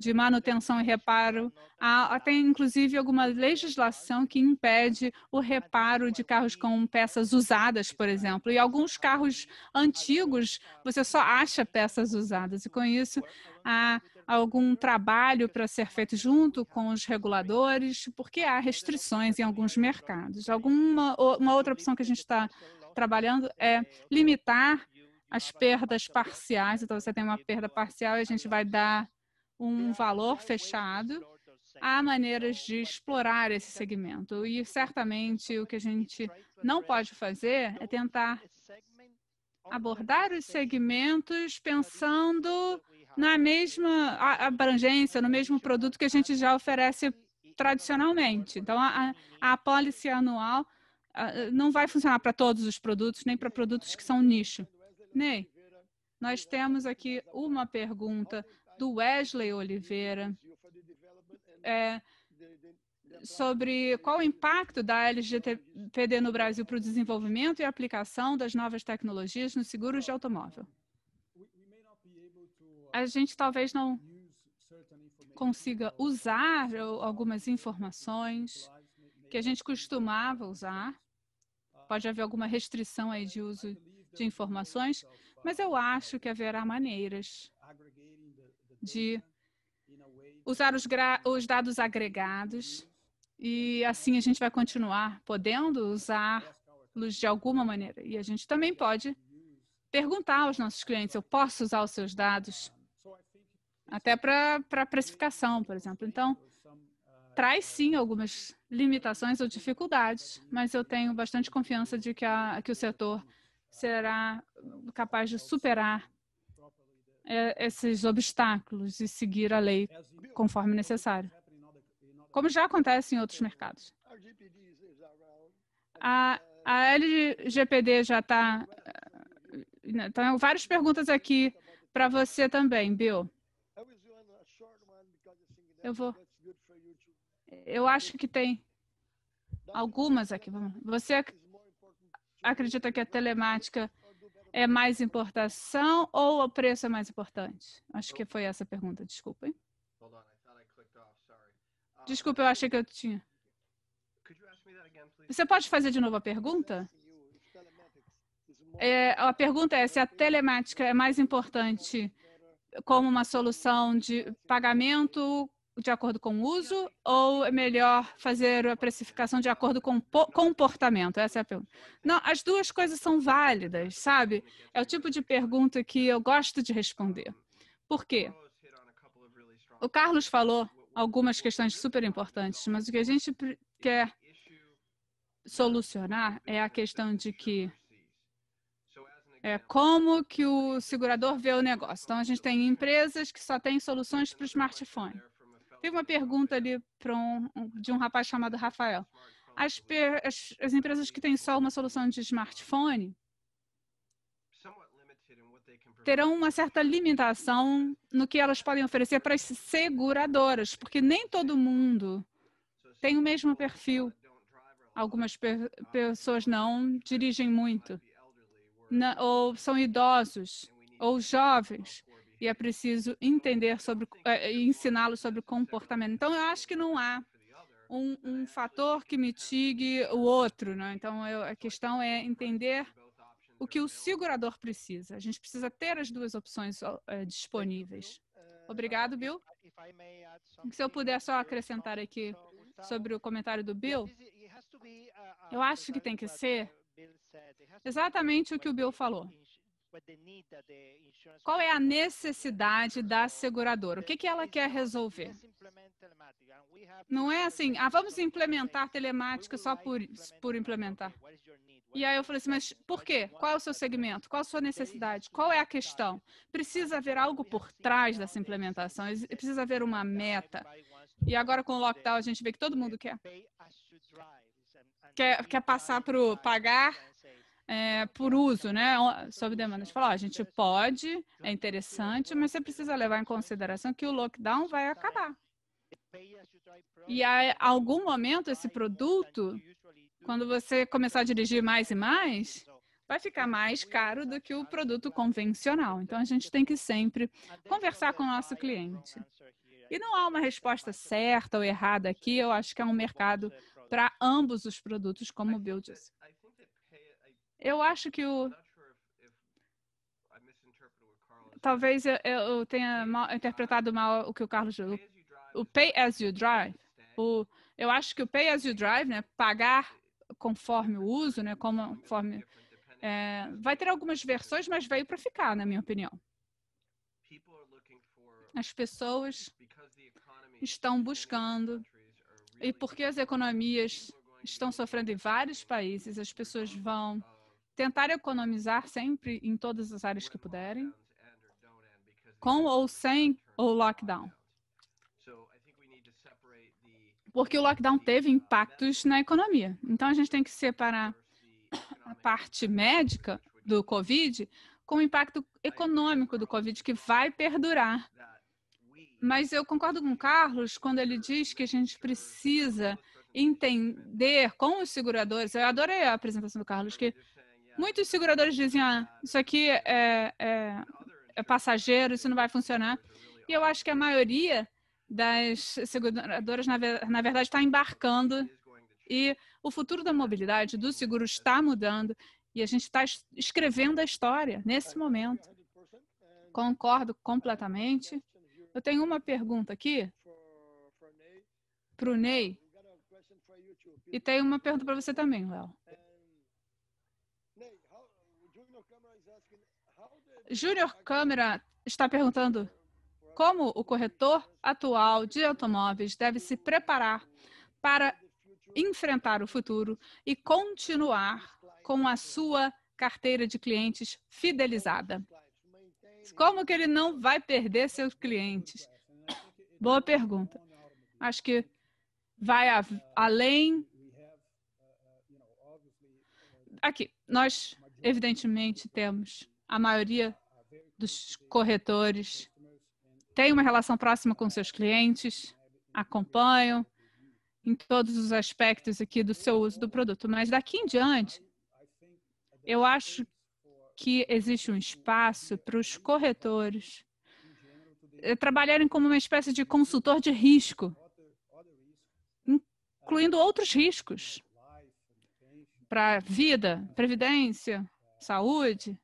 de manutenção e reparo. Há, até, inclusive alguma legislação que impede o reparo de carros com peças usadas, por exemplo. E alguns carros antigos você só acha peças usadas. E com isso há algum trabalho para ser feito junto com os reguladores, porque há restrições em alguns mercados. Alguma uma outra opção que a gente está trabalhando é limitar as perdas parciais. Então, você tem uma perda parcial e a gente vai dar um valor fechado, há maneiras de explorar esse segmento. E certamente o que a gente não pode fazer é tentar abordar os segmentos pensando na mesma abrangência, no mesmo produto que a gente já oferece tradicionalmente. Então, a, a policy anual não vai funcionar para todos os produtos, nem para produtos que são nicho. Ney, nós temos aqui uma pergunta do Wesley Oliveira é, sobre qual o impacto da LGTPD no Brasil para o desenvolvimento e aplicação das novas tecnologias nos seguros de automóvel. A gente talvez não consiga usar algumas informações que a gente costumava usar. Pode haver alguma restrição aí de uso de informações, mas eu acho que haverá maneiras de usar os, os dados agregados e assim a gente vai continuar podendo usá-los de alguma maneira. E a gente também pode perguntar aos nossos clientes: eu posso usar os seus dados? Até para precificação, por exemplo. Então, traz sim algumas limitações ou dificuldades, mas eu tenho bastante confiança de que, a, que o setor será capaz de superar é, esses obstáculos e seguir a lei conforme necessário, como já acontece em outros mercados. A, a LGPD já está. É, né, então, várias perguntas aqui para você também, Bill. Eu vou. Eu acho que tem algumas aqui. Você acredita que a telemática é mais importação ou o preço é mais importante? Acho que foi essa a pergunta, desculpa. Hein? Uh, desculpa, eu achei que eu tinha. Você pode fazer de novo a pergunta? É, a pergunta é se a telemática é mais importante como uma solução de pagamento de acordo com o uso ou é melhor fazer a precificação de acordo com comportamento? Essa é a pergunta. Não, as duas coisas são válidas, sabe? É o tipo de pergunta que eu gosto de responder. Por quê? O Carlos falou algumas questões super importantes, mas o que a gente quer solucionar é a questão de que é como que o segurador vê o negócio. Então, a gente tem empresas que só têm soluções para o smartphone. Teve uma pergunta ali um, de um rapaz chamado Rafael. As, as, as empresas que têm só uma solução de smartphone terão uma certa limitação no que elas podem oferecer para as seguradoras, porque nem todo mundo tem o mesmo perfil. Algumas pe pessoas não dirigem muito, na, ou são idosos, ou jovens e é preciso entender sobre eh, eh, ensiná lo sobre comportamento. Então, eu acho que não há um, um fator que mitigue o outro. Né? Então, eu, a questão é entender o que o segurador precisa. A gente precisa ter as duas opções eh, disponíveis. Obrigado, Bill. Se eu puder só acrescentar aqui sobre o comentário do Bill, eu acho que tem que ser exatamente o que o Bill falou. Qual é a necessidade da seguradora? O que, que ela quer resolver? Não é assim, ah, vamos implementar telemática só por, por implementar. E aí eu falei assim, mas por quê? Qual é o seu segmento? Qual a sua necessidade? Qual é a questão? Precisa haver algo por trás dessa implementação, precisa haver uma meta. E agora com o lockdown a gente vê que todo mundo quer. Quer, quer passar para o pagar é, por uso, né? Sob demanda. ó, a gente pode, é interessante, mas você precisa levar em consideração que o lockdown vai acabar. E a algum momento esse produto, quando você começar a dirigir mais e mais, vai ficar mais caro do que o produto convencional. Então a gente tem que sempre conversar com o nosso cliente. E não há uma resposta certa ou errada aqui, eu acho que é um mercado para ambos os produtos, como o Bill disse. Eu acho que o. Talvez eu, eu tenha mal, interpretado mal o que o Carlos falou. O pay as you drive. O, eu acho que o pay as you drive, né? Pagar conforme o uso, né? Conforme. É, vai ter algumas versões, mas veio para ficar, na minha opinião. As pessoas estão buscando. E porque as economias estão sofrendo em vários países, as pessoas vão uh, tentar economizar sempre em todas as áreas que puderem, com ou sem o lockdown. Porque o lockdown teve uh, impactos na economia. Então a gente tem que separar a parte médica do Covid com o impacto econômico do Covid, que vai perdurar. Mas eu concordo com o Carlos quando ele diz que a gente precisa entender com os seguradores. Eu adorei a apresentação do Carlos, que Muitos seguradores dizem, ah, isso aqui é, é, é passageiro, isso não vai funcionar. E eu acho que a maioria das seguradoras, na, na verdade, está embarcando e o futuro da mobilidade, do seguro está mudando e a gente está escrevendo a história nesse momento. Concordo completamente. Eu tenho uma pergunta aqui para o Ney e tenho uma pergunta para você também, Léo. Júnior Câmara está perguntando como o corretor atual de automóveis deve se preparar para enfrentar o futuro e continuar com a sua carteira de clientes fidelizada. Como que ele não vai perder seus clientes? Boa pergunta. Acho que vai a, além. Aqui, nós evidentemente temos a maioria dos corretores, têm uma relação próxima com seus clientes, acompanham em todos os aspectos aqui do seu uso do produto. Mas daqui em diante, eu acho que existe um espaço para os corretores eh, trabalharem como uma espécie de consultor de risco, incluindo outros riscos para a vida, previdência, saúde,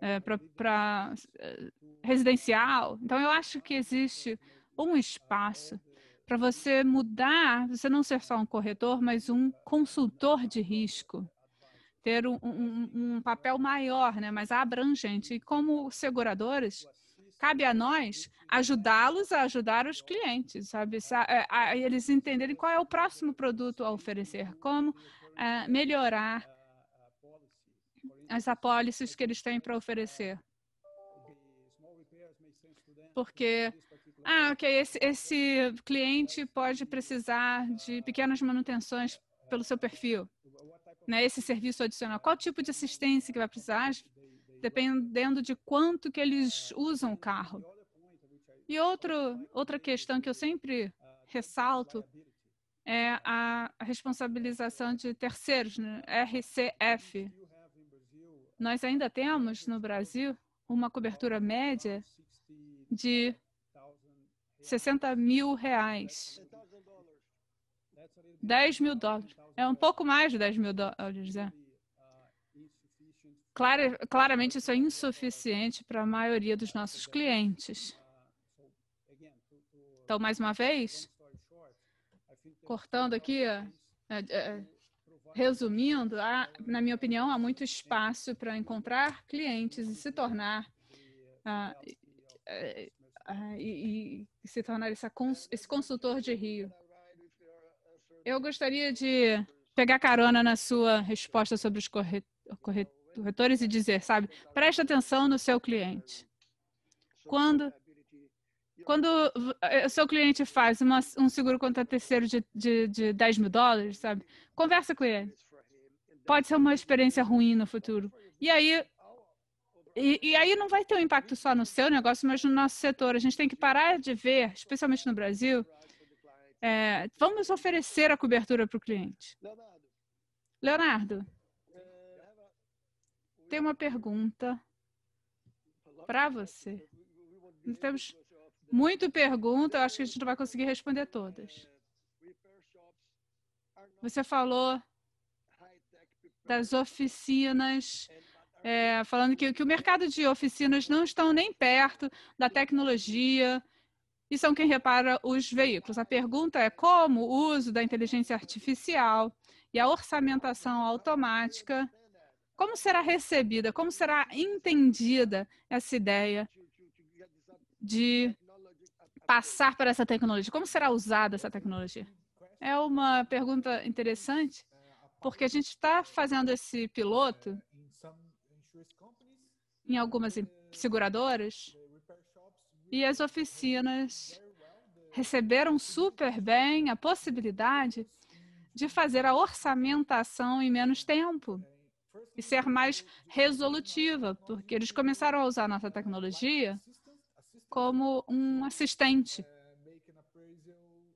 é, para é, residencial. Então, eu acho que existe um espaço para você mudar, você não ser só um corretor, mas um consultor de risco, ter um, um, um papel maior, né, mais abrangente. E como seguradores, cabe a nós ajudá-los a ajudar os clientes, sabe? A, a, é, a, eles entenderem qual é o próximo produto a oferecer, como a, é, melhorar as apólices que eles têm para oferecer. Porque, ah, ok, esse, esse cliente pode precisar de pequenas manutenções pelo seu perfil, né? Esse serviço adicional. Qual tipo de assistência que vai precisar? Dependendo de quanto que eles usam o carro. E outro, outra questão que eu sempre ressalto é a responsabilização de terceiros, né? RCF, nós ainda temos no Brasil uma cobertura média de 60 mil reais. 10 mil dólares. É um pouco mais de 10 mil dólares. É. Claro, claramente, isso é insuficiente para a maioria dos nossos clientes. Então, mais uma vez, cortando aqui, é, é, é, resumindo, há, na minha opinião, há muito espaço para encontrar clientes e se tornar ah, ah, e, e, se tornar cons, esse consultor de Rio. Eu gostaria de pegar carona na sua resposta sobre os corretores e dizer, sabe, preste atenção no seu cliente. Quando quando eh, o seu cliente faz uma, um seguro contra terceiro de, de, de 10 mil dólares, sabe? Conversa com ele. Pode ser uma experiência ruim no futuro. E aí, e, e, aí não vai ter um impacto só no seu negócio, mas no nosso setor. A gente tem que parar de ver, especialmente no Brasil, é, vamos oferecer a cobertura para o cliente. Leonardo, tem uma pergunta para você. Temos muito pergunta, eu acho que a gente não vai conseguir responder todas. Você falou das oficinas, é, falando que, que o mercado de oficinas não estão nem perto da tecnologia e são quem repara os veículos. A pergunta é como o uso da inteligência artificial e a orçamentação automática, como será recebida, como será entendida essa ideia de passar para essa tecnologia? Como será usada essa tecnologia? É uma pergunta interessante, porque a gente está fazendo esse piloto em algumas seguradoras e as oficinas receberam super bem a possibilidade de fazer a orçamentação em menos tempo e ser mais resolutiva, porque eles começaram a usar nossa tecnologia como um assistente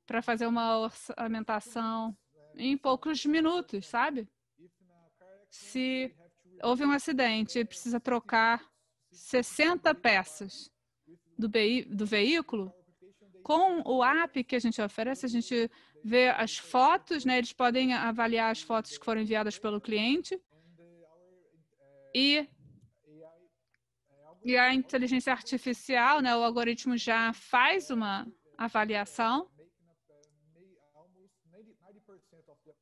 para fazer uma orçamentação em poucos minutos, sabe? Se houve um acidente e precisa trocar 60 peças do, do veículo, com o app que a gente oferece, a gente vê as fotos, né? Eles podem avaliar as fotos que foram enviadas pelo cliente e e a inteligência artificial, né, o algoritmo já faz uma avaliação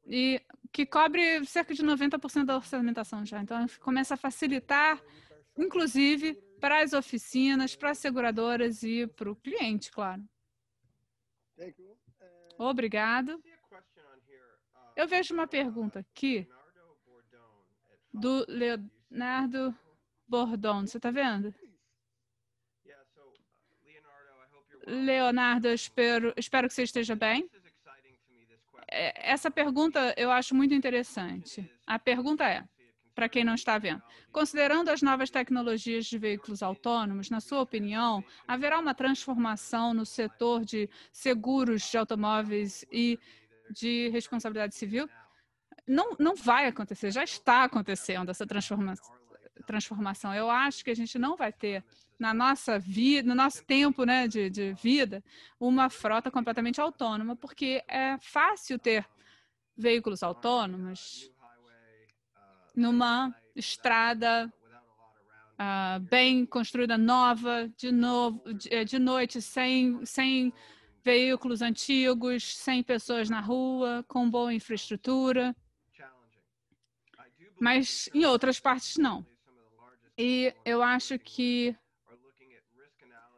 e que cobre cerca de 90% da orçamentação já. Então, começa a facilitar, inclusive, para as oficinas, para as seguradoras e para o cliente, claro. Obrigado. Eu vejo uma pergunta aqui do Leonardo Bordon, você está vendo? Leonardo, espero, espero que você esteja bem. É, essa pergunta eu acho muito interessante. A pergunta é, para quem não está vendo, considerando as novas tecnologias de veículos autônomos, na sua opinião, haverá uma transformação no setor de seguros de automóveis e de responsabilidade civil? Não, não vai acontecer, já está acontecendo essa transformação transformação. Eu acho que a gente não vai ter na nossa vida, no nosso tempo né, de, de vida, uma frota completamente autônoma, porque é fácil ter veículos autônomos numa estrada uh, bem construída, nova, de, novo, de, eh, de noite, sem, sem veículos antigos, sem pessoas na rua, com boa infraestrutura. Mas em outras partes, não. E eu acho que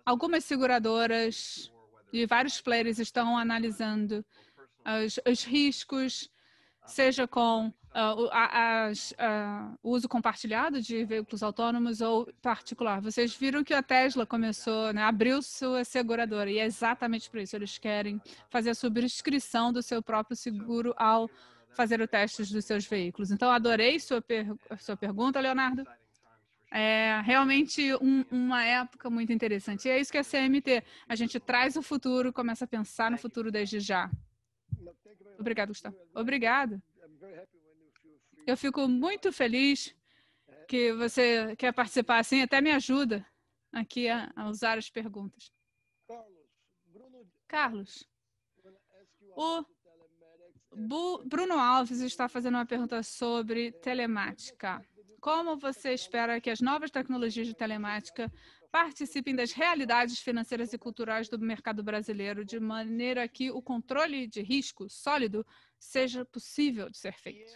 algumas seguradoras e vários players estão analisando os, os riscos, seja com uh, as, uh, o uso compartilhado de veículos autônomos ou particular. Vocês viram que a Tesla começou, né, abriu sua seguradora, e é exatamente por isso. Eles querem fazer a subscrição do seu próprio seguro ao fazer o teste dos seus veículos. Então, adorei sua, per sua pergunta, Leonardo. É realmente um, uma época muito interessante. E é isso que é a CMT. A gente traz o futuro, começa a pensar no futuro desde já. Obrigado, Gustavo. Obrigado. Eu fico muito feliz que você quer participar assim, até me ajuda aqui a, a usar as perguntas. Carlos, o Bu Bruno Alves está fazendo uma pergunta sobre telemática. Como você espera que as novas tecnologias de telemática participem das realidades financeiras e culturais do mercado brasileiro, de maneira que o controle de risco sólido seja possível de ser feito?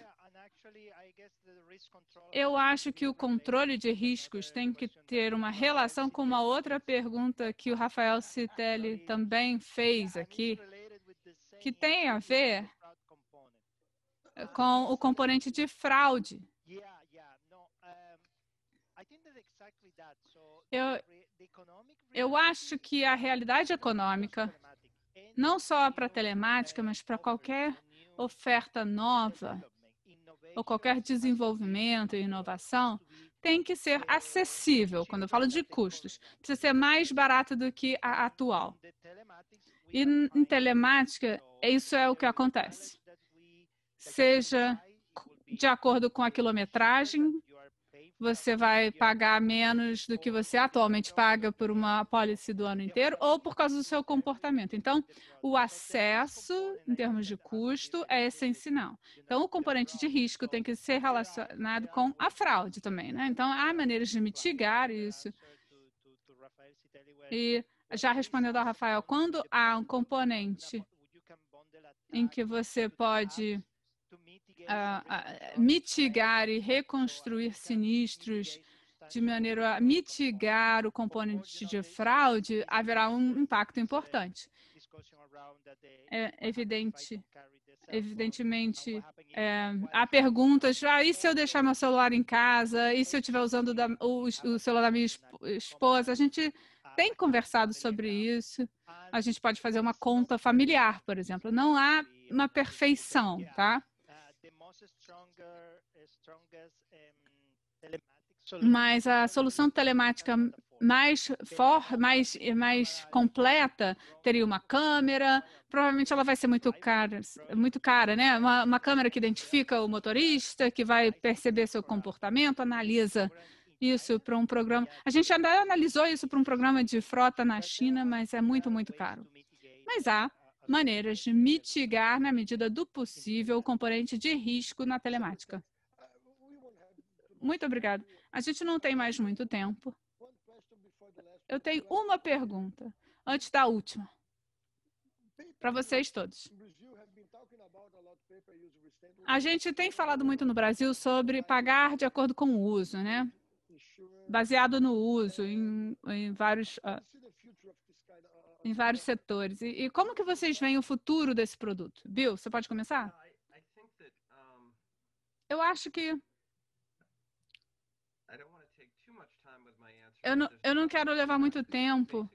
Eu acho que o controle de riscos tem que ter uma relação com uma outra pergunta que o Rafael Citelli também fez aqui, que tem a ver com o componente de fraude Eu, eu acho que a realidade econômica, não só para a telemática, mas para qualquer oferta nova ou qualquer desenvolvimento e inovação, tem que ser acessível. Quando eu falo de custos, precisa ser mais barato do que a atual. E em telemática, isso é o que acontece. Seja de acordo com a quilometragem você vai pagar menos do que você atualmente paga por uma apólice do ano inteiro ou por causa do seu comportamento. Então, o acesso, em termos de custo, é essencial. Então, o componente de risco tem que ser relacionado com a fraude também, né? Então, há maneiras de mitigar isso. E já respondendo ao Rafael, quando há um componente em que você pode a, a mitigar e reconstruir sinistros de maneira a mitigar o componente de fraude, haverá um impacto importante. É evidente, evidentemente, é, há perguntas, ah, e se eu deixar meu celular em casa? E se eu estiver usando da, o, o celular da minha esposa? A gente tem conversado sobre isso. A gente pode fazer uma conta familiar, por exemplo. Não há uma perfeição, tá? Eh, mas a solução tá telemática mais for, mais, mais completa teria uma câmera. Provavelmente ela vai ser muito cara, é muito cara, né? Uma, uma câmera que identifica o motorista, que vai perceber seu comportamento, analisa né? isso para um programa. A gente já analisou isso para um programa de frota na China, mas é muito, muito caro. Mas há maneiras de mitigar, na medida do possível, o componente de risco na telemática. Muito obrigado. A gente não tem mais muito tempo. Eu tenho uma pergunta antes da última para vocês todos. A gente tem falado muito no Brasil sobre pagar de acordo com o uso, né? Baseado no uso, em, em vários uh, em vários setores. E, e, como que vocês veem o futuro desse produto? Bill, você pode começar? Uh, eu acho que eu não, eu não quero levar muito tempo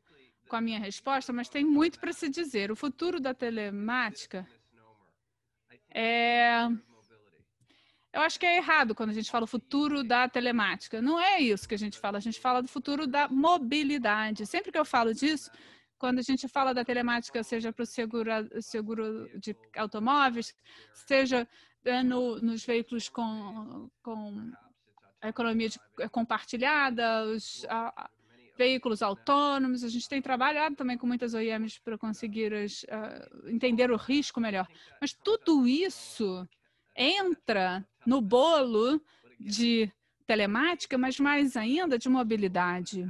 com a minha resposta, mas tem muito para se dizer. O futuro da telemática é eu acho que é errado quando a gente fala o futuro da telemática. Não é isso que a gente fala, a gente fala do futuro da mobilidade. Sempre que eu falo disso, quando a gente fala da telemática, seja para o seguro, seguro de automóveis, seja é, no, nos veículos com, com a economia de, é, compartilhada, os a, veículos autônomos. A gente tem trabalhado também com muitas OEMs para conseguir as, uh, entender o risco melhor. Mas tudo isso entra no bolo de telemática, mas mais ainda de mobilidade.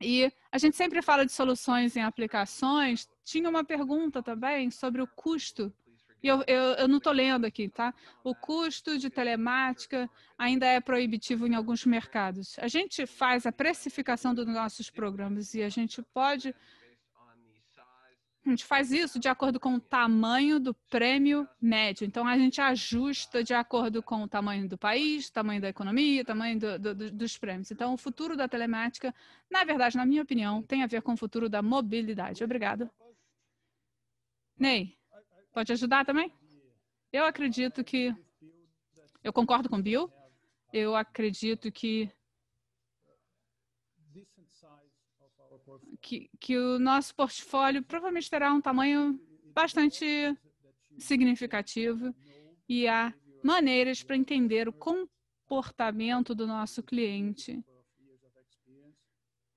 E a gente sempre fala de soluções em aplicações. Tinha uma pergunta também sobre o custo. E eu, eu, eu não estou lendo aqui, tá? O custo de telemática ainda é proibitivo em alguns mercados. A gente faz a precificação dos nossos programas e a gente pode a gente faz isso de acordo com o tamanho do prêmio médio. Então, a gente ajusta de acordo com o tamanho do país, tamanho da economia, tamanho do, do, dos prêmios. Então, o futuro da telemática, na verdade, na minha opinião, tem a ver com o futuro da mobilidade. Obrigada. Ney, pode ajudar também? Eu acredito que. Eu concordo com o Bill. Eu acredito que que, que o nosso portfólio provavelmente terá um tamanho bastante significativo e há maneiras para entender o comportamento do nosso cliente,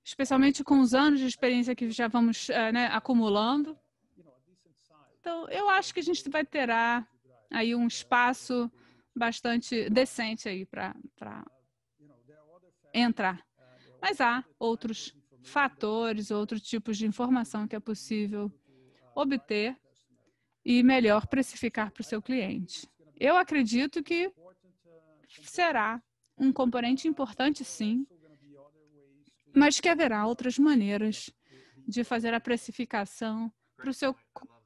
especialmente com os anos de experiência que já vamos eh, né, acumulando. Então, eu acho que a gente vai terá aí um espaço bastante decente aí para entrar. Mas há outros fatores, outros tipos de informação que é possível obter e melhor precificar para o seu cliente. Eu acredito que será um componente importante, sim, mas que haverá outras maneiras de fazer a precificação para o seu,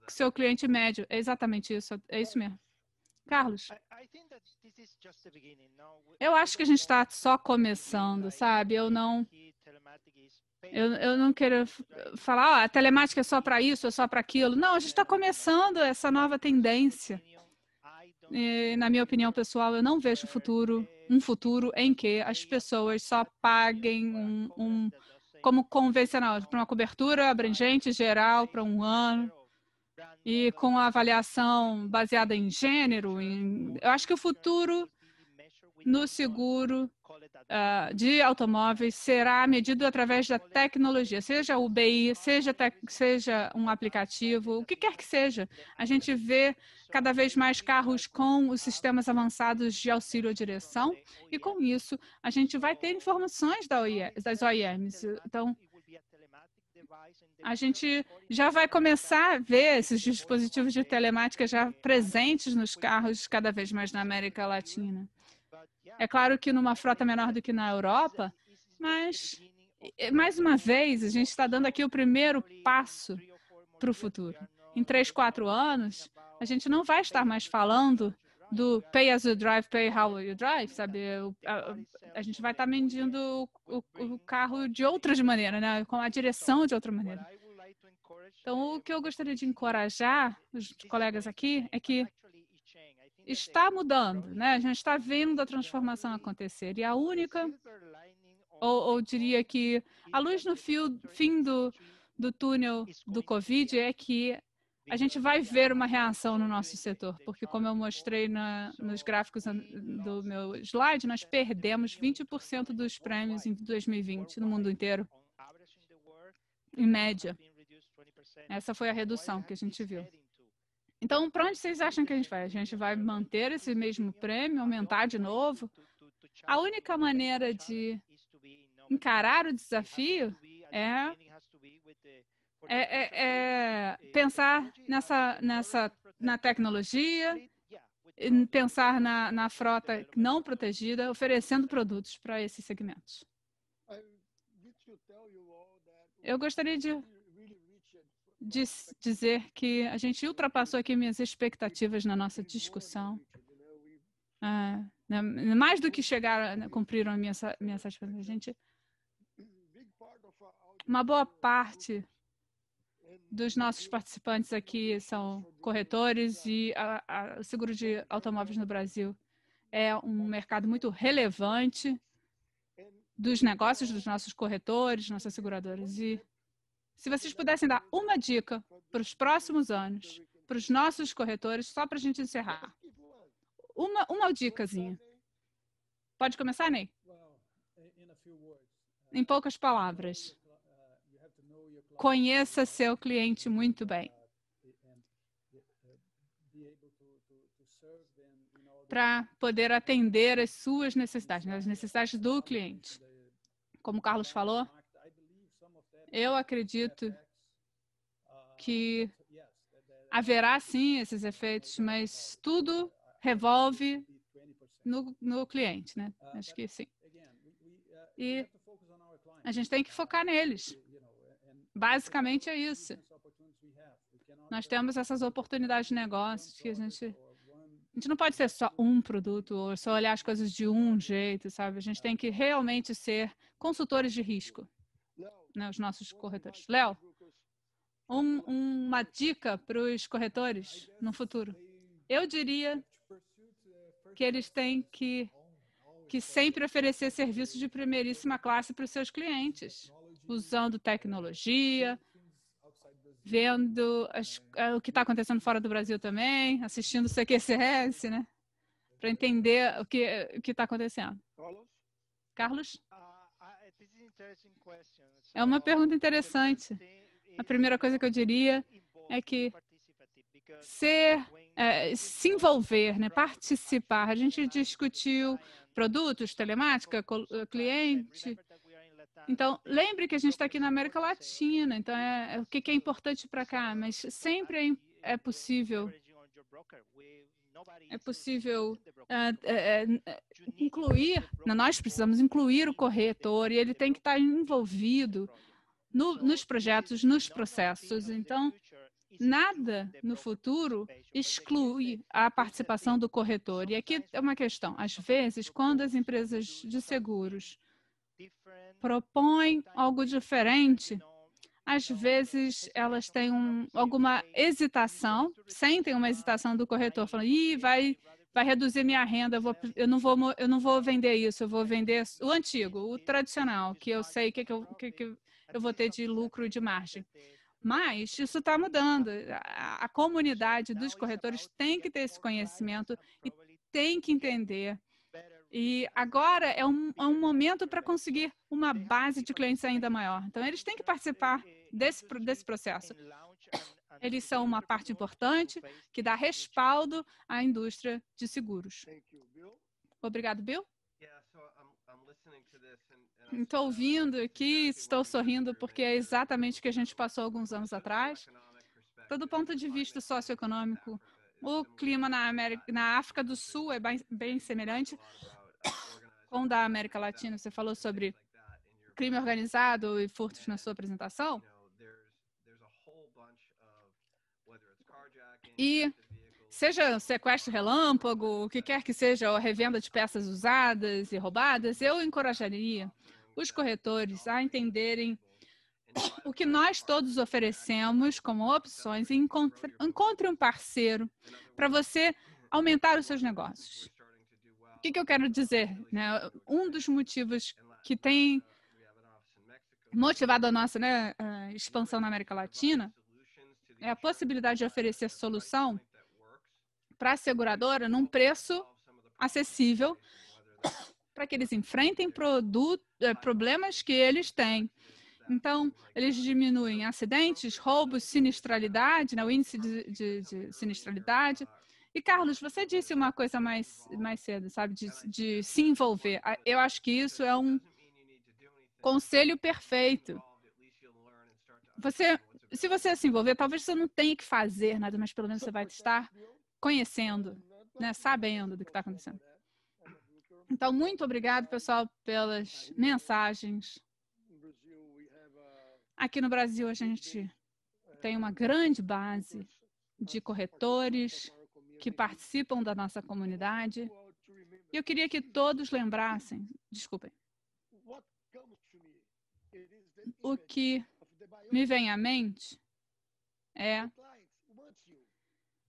seu cliente médio. É exatamente isso, é isso mesmo. Carlos, eu acho que a gente está só começando, sabe? Eu não eu, eu não quero falar, ó, a telemática é só para isso, é só para aquilo. Não, a gente está começando essa nova tendência. E, na minha opinião pessoal, eu não vejo futuro, um futuro em que as pessoas só paguem um, um como convencional, para uma cobertura abrangente, geral, para um ano, e com avaliação baseada em gênero. Em, eu acho que o futuro no seguro uh, de automóveis será medido através da tecnologia, seja o BI, seja, seja um aplicativo, o que quer que seja. A gente vê cada vez mais carros com os sistemas avançados de auxílio à direção e, com isso, a gente vai ter informações das OIMs. Então, a gente já vai começar a ver esses dispositivos de telemática já presentes nos carros cada vez mais na América Latina. É claro que numa frota menor do que na Europa, mas mais uma vez a gente está dando aqui o primeiro passo para o futuro. Em três, quatro anos, a gente não vai estar mais falando do pay as you drive, pay how you drive, sabe? A, a, a gente vai estar tá medindo o, o, carro de outra maneira, né? Com a direção de outra maneira. Então, o que eu gostaria de encorajar os colegas aqui é que está mudando, né? A gente está vendo a transformação acontecer. E a única, ou, ou diria que a luz no fio, fim do, do túnel do Covid é que a gente vai ver uma reação no nosso setor, porque, como eu mostrei na, nos gráficos do meu slide, nós perdemos 20% dos prêmios em 2020 no mundo inteiro, em média. Essa foi a redução que a gente viu. Então, para onde vocês acham que a gente vai? A gente vai manter esse mesmo prêmio, aumentar de novo? A única maneira de encarar o desafio é, é, é, é pensar nessa, nessa, na tecnologia, pensar na, na frota não protegida, oferecendo produtos para esses segmentos. Eu gostaria de diz, dizer que a gente ultrapassou aqui minhas expectativas na nossa discussão. Ah, mais do que chegar, né, cumpriram a minha, minha satisfação. A gente, uma boa parte dos nossos participantes aqui são corretores e o seguro de automóveis no Brasil é um mercado muito relevante dos negócios dos nossos corretores, nossas seguradoras. E se vocês pudessem dar uma dica para os próximos anos, para os nossos corretores, só para a gente encerrar. Uma, uma dicazinha. Pode começar, Ney? Em poucas palavras. Conheça seu cliente muito bem. Para poder atender as suas necessidades, né, as necessidades do cliente. Como o Carlos falou, eu acredito que haverá sim esses efeitos, mas tudo revolve no, no cliente, né? Acho que sim. E a gente tem que focar neles. Basicamente é isso. Nós temos essas oportunidades de negócios que a gente a gente não pode ser só um produto ou só olhar as coisas de um jeito, sabe? A gente tem que realmente ser consultores de risco né, os nossos corretores. Léo, um, uma dica para os corretores no futuro. Eu diria que eles têm que, que sempre oferecer serviços de primeiríssima classe para os seus clientes, usando tecnologia, vendo as, é, o que está acontecendo fora do Brasil também, assistindo o CQCS, né? Para entender o que o está acontecendo. Carlos? Ah, é uma pergunta interessante. A primeira coisa que eu diria é que ser, é, se envolver, né? participar. A gente discutiu produtos, telemática, cliente. Então, lembre que a gente está aqui na América Latina, então é, é o que, é importante para cá, mas sempre é, é possível é possível ah, é, é, é, incluir, né, nós precisamos incluir o corretor e ele tem que estar envolvido no, nos projetos, nos processos. Então, nada no futuro exclui a participação do corretor. E aqui é uma questão: às vezes, quando as empresas de seguros propõem algo diferente às vezes elas têm um, alguma hesitação, sentem uma hesitação do corretor, falando, ih, vai, vai reduzir minha renda, eu, vou, eu, não vou, eu não vou vender isso, eu vou vender o antigo, o tradicional, que eu sei que, que, eu, que, que eu vou ter de lucro de margem. Mas isso está mudando. A, a comunidade dos corretores tem que ter esse conhecimento e tem que entender e agora é um, é um momento para conseguir uma base de clientes ainda maior. Então, eles têm que participar desse, desse processo. Eles são uma parte importante que dá respaldo à indústria de seguros. Obrigado, Bill. Estou ouvindo aqui, estou sorrindo, porque é exatamente o que a gente passou alguns anos atrás. Todo ponto de vista socioeconômico, o clima na, América, uh, na África do Sul é bem, bem semelhante uh, com o da América Latina. Você falou sobre crime organizado e furtos na sua apresentação. E seja sequestro relâmpago, o que quer que seja, ou revenda de peças usadas e roubadas, eu encorajaria os corretores a entenderem o que nós todos oferecemos como opções e encontre, encontre um parceiro para você aumentar os seus negócios. O que, que eu quero dizer? Né? Um dos motivos que tem motivado a nossa né, eh, expansão na América Latina é a possibilidade de oferecer solução para a seguradora num preço acessível para que eles enfrentem produto, eh, problemas que eles têm. Então, eles diminuem acidentes, roubos, sinistralidade, né, o índice de, de, de sinistralidade. E, Carlos, você disse uma coisa mais, mais cedo, sabe, de, de se envolver. Ah, eu acho que isso é um conselho perfeito. Você se você se envolver, talvez você não tenha que fazer nada, mas pelo menos você vai estar conhecendo, né, sabendo do que está acontecendo. Então, muito obrigado, pessoal, pelas mensagens. Aqui no Brasil, a gente tem uma grande base de corretores que participam da nossa comunidade. E eu queria que todos lembrassem, desculpem, o que me vem à mente é,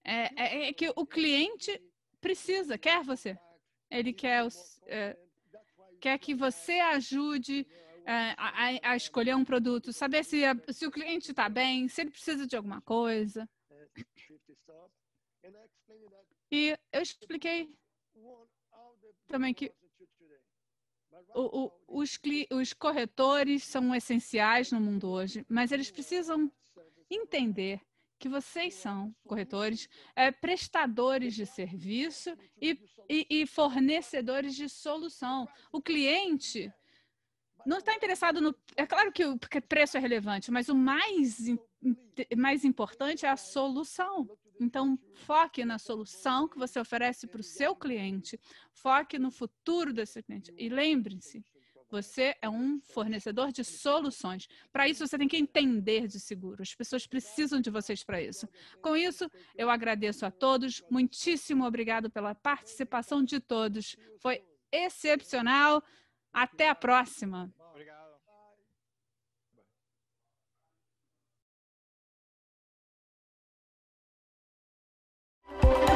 é, é, é que o cliente precisa, quer você. Ele quer, os, é, quer que você ajude é, a, a, escolher um produto, saber se, a, se o cliente está bem, se ele precisa de alguma coisa. E eu expliquei também que o, o, os, os corretores são essenciais no mundo hoje, mas eles precisam entender que vocês são corretores, é, prestadores de serviço e, e, e fornecedores de solução. O cliente não está interessado no. É claro que o preço é relevante, mas o mais, mais importante é a solução. Então, foque na solução que você oferece para o seu cliente, foque no futuro desse cliente. E lembre-se, você é um fornecedor de soluções. Para isso, você tem que entender de seguro. As pessoas precisam de vocês para isso. Com isso, eu agradeço a todos. Muitíssimo obrigado pela participação de todos. Foi excepcional. Até a próxima. Thank you.